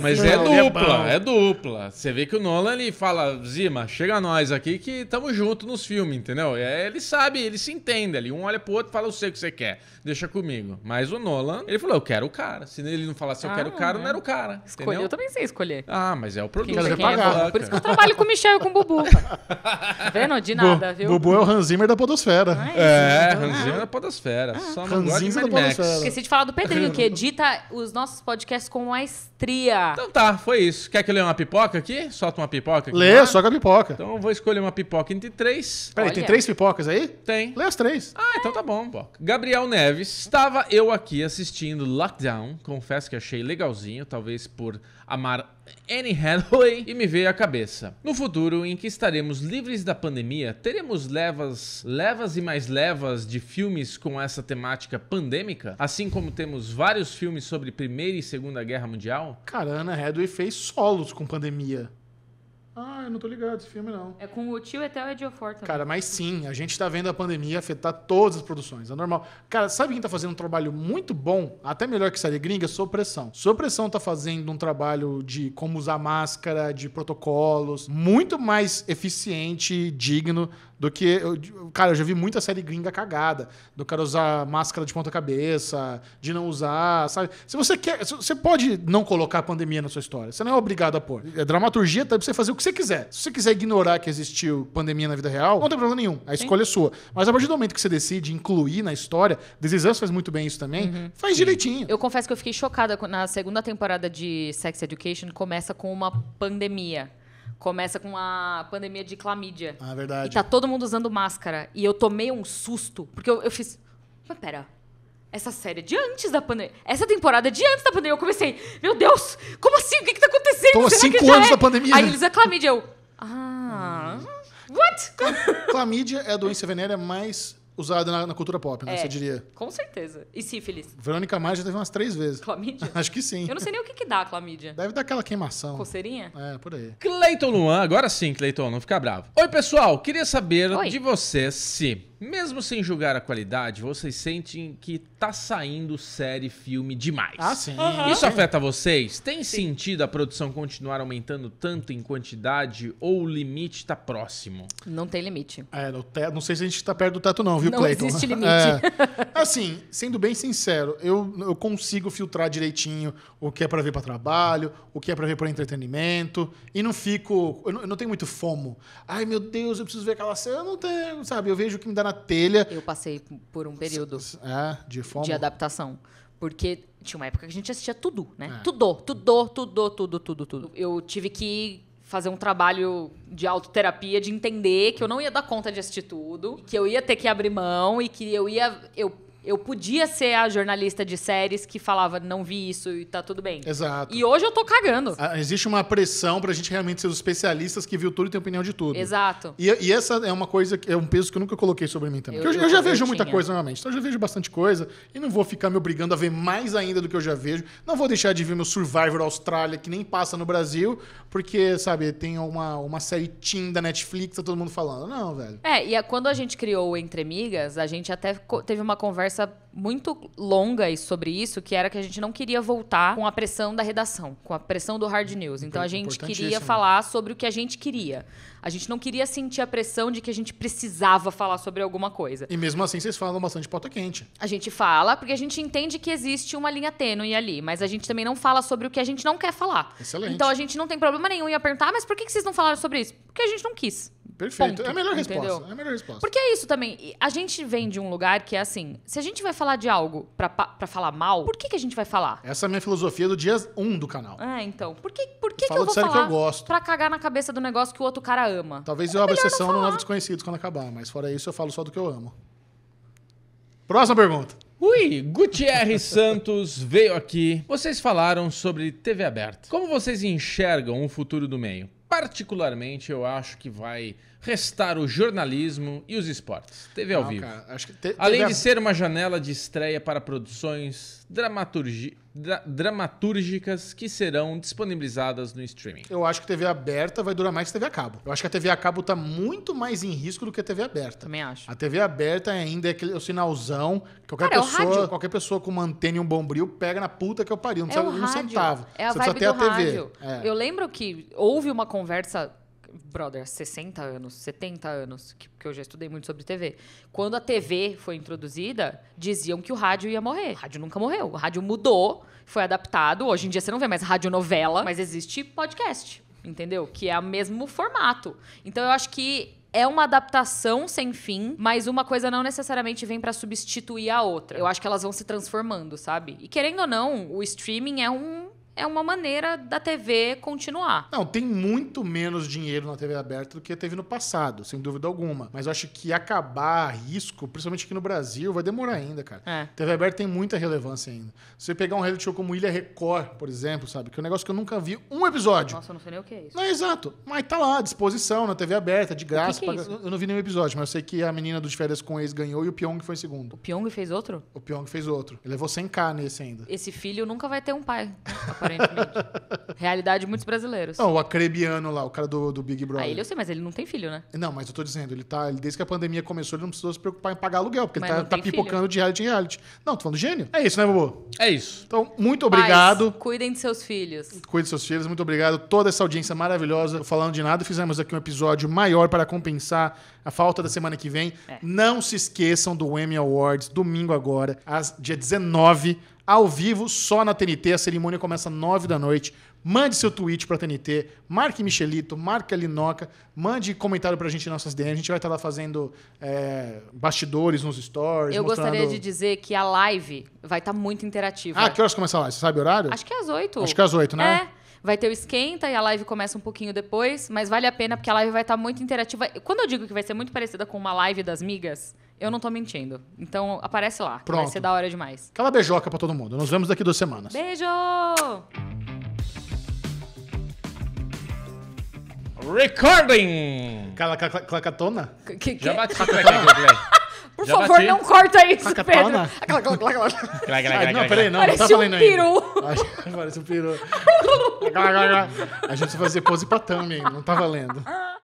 Mas não, é, é dupla, é, é, dupla. Você vê que o Nolan ele fala, Zima, chega nós aqui que estamos juntos nos filmes, entendeu? Ele sabe, ele se entende ali. Um olha pro outro e fala, eu sei o que você quer, deixa comigo. Mas o Nolan, ele falou, eu quero o cara. Se ele não falasse, eu ah, quero o ah, cara, é. não era o cara. Escolhi, eu também sei escolher. Ah, mas é o produto. Quem, quem pagar. É Por isso que eu trabalho com o Michel e com o Bubu. vendo? De nada, Bu viu? Bubu é o Hans Zimmer da podosfera. Ah, é, é Hans então, Zimmer né? da podosfera. Ah. Só não gosta de Esqueci de falar do Pedrinho, que edita os nossos podcasts com maestria. Então tá, foi isso. Quer que eu leia uma pipoca aqui? Solta uma pipoca aqui. Lê, soca a pipoca. Então eu vou escolher uma pipoca entre três. Peraí, tem três pipocas aí? Tem. Lê as três. Ah, então tá bom. Gabriel Neves. Estava eu aqui assistindo Lockdown. Confesso que achei legalzinho, talvez por amar Anne Hathaway e me veio à cabeça. No futuro em que estaremos livres da pandemia, teremos levas, levas e mais levas de filmes com essa temática pandêmica, assim como temos vários filmes sobre Primeira e Segunda Guerra Mundial? Cara, Anne Hathaway fez solos com pandemia. Ah, ah, eu não tô ligado esse filme, não. É com o tio até o Ed também. Cara, mas sim, a gente tá vendo a pandemia afetar todas as produções, é normal. Cara, sabe quem tá fazendo um trabalho muito bom, até melhor que série gringa? Sopressão. Sopressão tá fazendo um trabalho de como usar máscara, de protocolos, muito mais eficiente, digno do que. Eu, cara, eu já vi muita série gringa cagada. Do cara usar máscara de ponta-cabeça, de não usar, sabe? Se você quer. Você pode não colocar a pandemia na sua história. Você não é obrigado a pôr. É dramaturgia tá pra você fazer o que você quiser quiser. Se você quiser ignorar que existiu pandemia na vida real, não tem problema nenhum. A escolha é sua. Mas a partir do momento que você decide incluir na história, Desizans faz muito bem isso também, uhum. faz Sim. direitinho. Eu confesso que eu fiquei chocada na segunda temporada de Sex Education, começa com uma pandemia. Começa com a pandemia de clamídia. Ah, é verdade. E tá todo mundo usando máscara. E eu tomei um susto, porque eu, eu fiz. Mas pera, essa série é de antes da pandemia. Essa temporada é de antes da pandemia. Eu comecei, meu Deus, como assim? O que, que tá acontecendo? Estou há cinco anos é? da pandemia. Aí eles a clamídia. Eu, ah. What? Clamídia é a doença venérea mais usada na, na cultura pop, né? É, você diria. Com certeza. E sífilis. Verônica mais já teve umas três vezes. Clamídia? Acho que sim. Eu não sei nem o que, que dá a clamídia. Deve dar aquela queimação. Coceirinha? É, por aí. Cleiton Luan, agora sim, Cleiton, não fica bravo. Oi, pessoal, queria saber Oi. de você se mesmo sem julgar a qualidade, vocês sentem que tá saindo série, filme demais. Ah, sim. Uhum. Isso afeta vocês? Tem sim. sentido a produção continuar aumentando tanto em quantidade ou o limite tá próximo? Não tem limite. É, te... não sei se a gente tá perto do teto não, viu, não Clayton? Não existe limite. É. Assim, sendo bem sincero, eu, eu consigo filtrar direitinho o que é para ver para trabalho, o que é para ver para entretenimento, e não fico... Eu não, eu não tenho muito fomo. Ai, meu Deus, eu preciso ver aquela cena. Eu não tenho, sabe? Eu vejo o que me dá na telha. Eu passei por um período é, de, de adaptação. Porque tinha uma época que a gente assistia tudo, né? É. Tudo, tudo, tudo, tudo, tudo, tudo. Eu tive que fazer um trabalho de autoterapia, de entender que eu não ia dar conta de assistir tudo, que eu ia ter que abrir mão e que eu ia. Eu eu podia ser a jornalista de séries que falava, não vi isso e tá tudo bem. Exato. E hoje eu tô cagando. Ah, existe uma pressão pra gente realmente ser os especialistas que viu tudo e tem opinião de tudo. Exato. E, e essa é uma coisa, que é um peso que eu nunca coloquei sobre mim também. Eu, eu, eu, já vejo muita coisa normalmente. Então eu já vejo bastante coisa e não vou ficar me obrigando a ver mais ainda do que eu já vejo. Não vou deixar de ver meu Survivor Austrália, que nem passa no Brasil, porque, sabe, tem uma, uma série teen da Netflix, tá todo mundo falando. Não, velho. É, e a, quando a gente criou o Entre Migas, a gente até teve uma conversa conversa muito longa sobre isso, que era que a gente não queria voltar com a pressão da redação, com a pressão do hard news. Então a gente queria falar sobre o que a gente queria. A gente não queria sentir a pressão de que a gente precisava falar sobre alguma coisa. E mesmo assim vocês falam bastante pauta quente. A gente fala porque a gente entende que existe uma linha tênue ali, mas a gente também não fala sobre o que a gente não quer falar. Excelente. Então a gente não tem problema nenhum em perguntar, ah, mas por que vocês não falaram sobre isso? Porque a gente não quis. Perfeito. Ponto. é a melhor Entendeu? resposta. É a melhor resposta. Porque é isso também. A gente vem de um lugar que é assim: se a gente vai falar de algo para falar mal, por que, que a gente vai falar? Essa é a minha filosofia do dia 1 um do canal. É, então. Por que, por que, eu que eu vou falar que eu gosto. pra cagar na cabeça do negócio que o outro cara ama? Talvez é eu abra sessão no Novo Desconhecidos quando acabar, mas fora isso eu falo só do que eu amo. Próxima pergunta. Ui, Gutierrez Santos veio aqui. Vocês falaram sobre TV aberta. Como vocês enxergam o futuro do meio? particularmente, eu acho que vai restar o jornalismo e os esportes. TV ao Não, vivo. Cara, te, Além de ser uma janela de estreia para produções dramaturgi... dra... dramatúrgicas que serão disponibilizadas no streaming. Eu acho que TV aberta vai durar mais que TV a cabo. Eu acho que a TV a cabo está muito mais em risco do que a TV aberta. Também acho. A TV aberta é ainda é aquele, o sinalzão. Qualquer, cara, é pessoa, é qualquer pessoa com uma antena e um bombril pega na puta que eu pariu. Não é precisa um rádio. centavo. É a Você vibe precisa ter do a TV. rádio. É. Eu lembro que houve uma conversa brother, 60 anos, 70 anos, que, que eu já estudei muito sobre TV. Quando a TV foi introduzida, diziam que o rádio ia morrer. O rádio nunca morreu. O rádio mudou, foi adaptado. Hoje em dia você não vê mais rádio novela, mas existe podcast, entendeu? Que é o mesmo formato. Então eu acho que é uma adaptação sem fim, mas uma coisa não necessariamente vem para substituir a outra. Eu acho que elas vão se transformando, sabe? E querendo ou não, o streaming é um é uma maneira da TV continuar. Não, tem muito menos dinheiro na TV aberta do que teve no passado, sem dúvida alguma. Mas eu acho que acabar risco, principalmente aqui no Brasil, vai demorar ainda, cara. É. TV aberta tem muita relevância ainda. Se você pegar um reality show como Ilha Record, por exemplo, sabe? Que é um negócio que eu nunca vi um episódio. Nossa, eu não sei nem o que é isso. Não, é exato. Mas tá lá, à disposição, na TV aberta, de graça. Que que é pra... Eu não vi nenhum episódio, mas eu sei que a menina dos férias com ex ganhou e o Pyong foi em segundo. O Pyong fez outro? O Pyong fez outro. Ele levou 100k nesse ainda. Esse filho nunca vai ter um pai. aparentemente. Realidade muitos brasileiros. Não, o acrebiano lá, o cara do, do Big Brother. Ah, ele eu sei, mas ele não tem filho, né? Não, mas eu tô dizendo, ele tá. Ele, desde que a pandemia começou, ele não precisou se preocupar em pagar aluguel, porque Mas ele tá, tá pipocando filho. de reality em reality. Não, tô falando gênio. É isso, né, Bubu? É isso. Então, muito Pais, obrigado. cuidem de seus filhos. Cuide de seus filhos, muito obrigado. Toda essa audiência maravilhosa. Tô Falando de nada, fizemos aqui um episódio maior para compensar a falta da semana que vem. É. Não se esqueçam do Emmy Awards, domingo agora, às dia 19 ao vivo, só na TNT. A cerimônia começa às 9 da noite. Mande seu tweet para a TNT, marque Michelito, marque Linoca, mande comentário para a gente em nossas DMs. A gente vai estar tá lá fazendo é, bastidores nos stories. Eu mostrando... gostaria de dizer que a live vai estar tá muito interativa. Ah, que horas começa a live? Você sabe o horário? Acho que é às 8. Acho que é às 8, né? É. Vai ter o esquenta e a live começa um pouquinho depois, mas vale a pena porque a live vai estar tá muito interativa. Quando eu digo que vai ser muito parecida com uma live das migas, eu não tô mentindo. Então aparece lá. Pronto. Vai ser da hora demais. Aquela beijoca pra todo mundo. Nos vemos daqui duas semanas. Beijo! Recording! Cala, cla, cla, clacatona? Que, que? Já bati. Por Já favor, bati. não corta isso, Cacatona? Pedro. Cla, cla, cla, cla. não, peraí, não. Parece não tá um valendo peru. Ainda. Parece um peru. A gente vai fazer pose pra thumb, não tá valendo.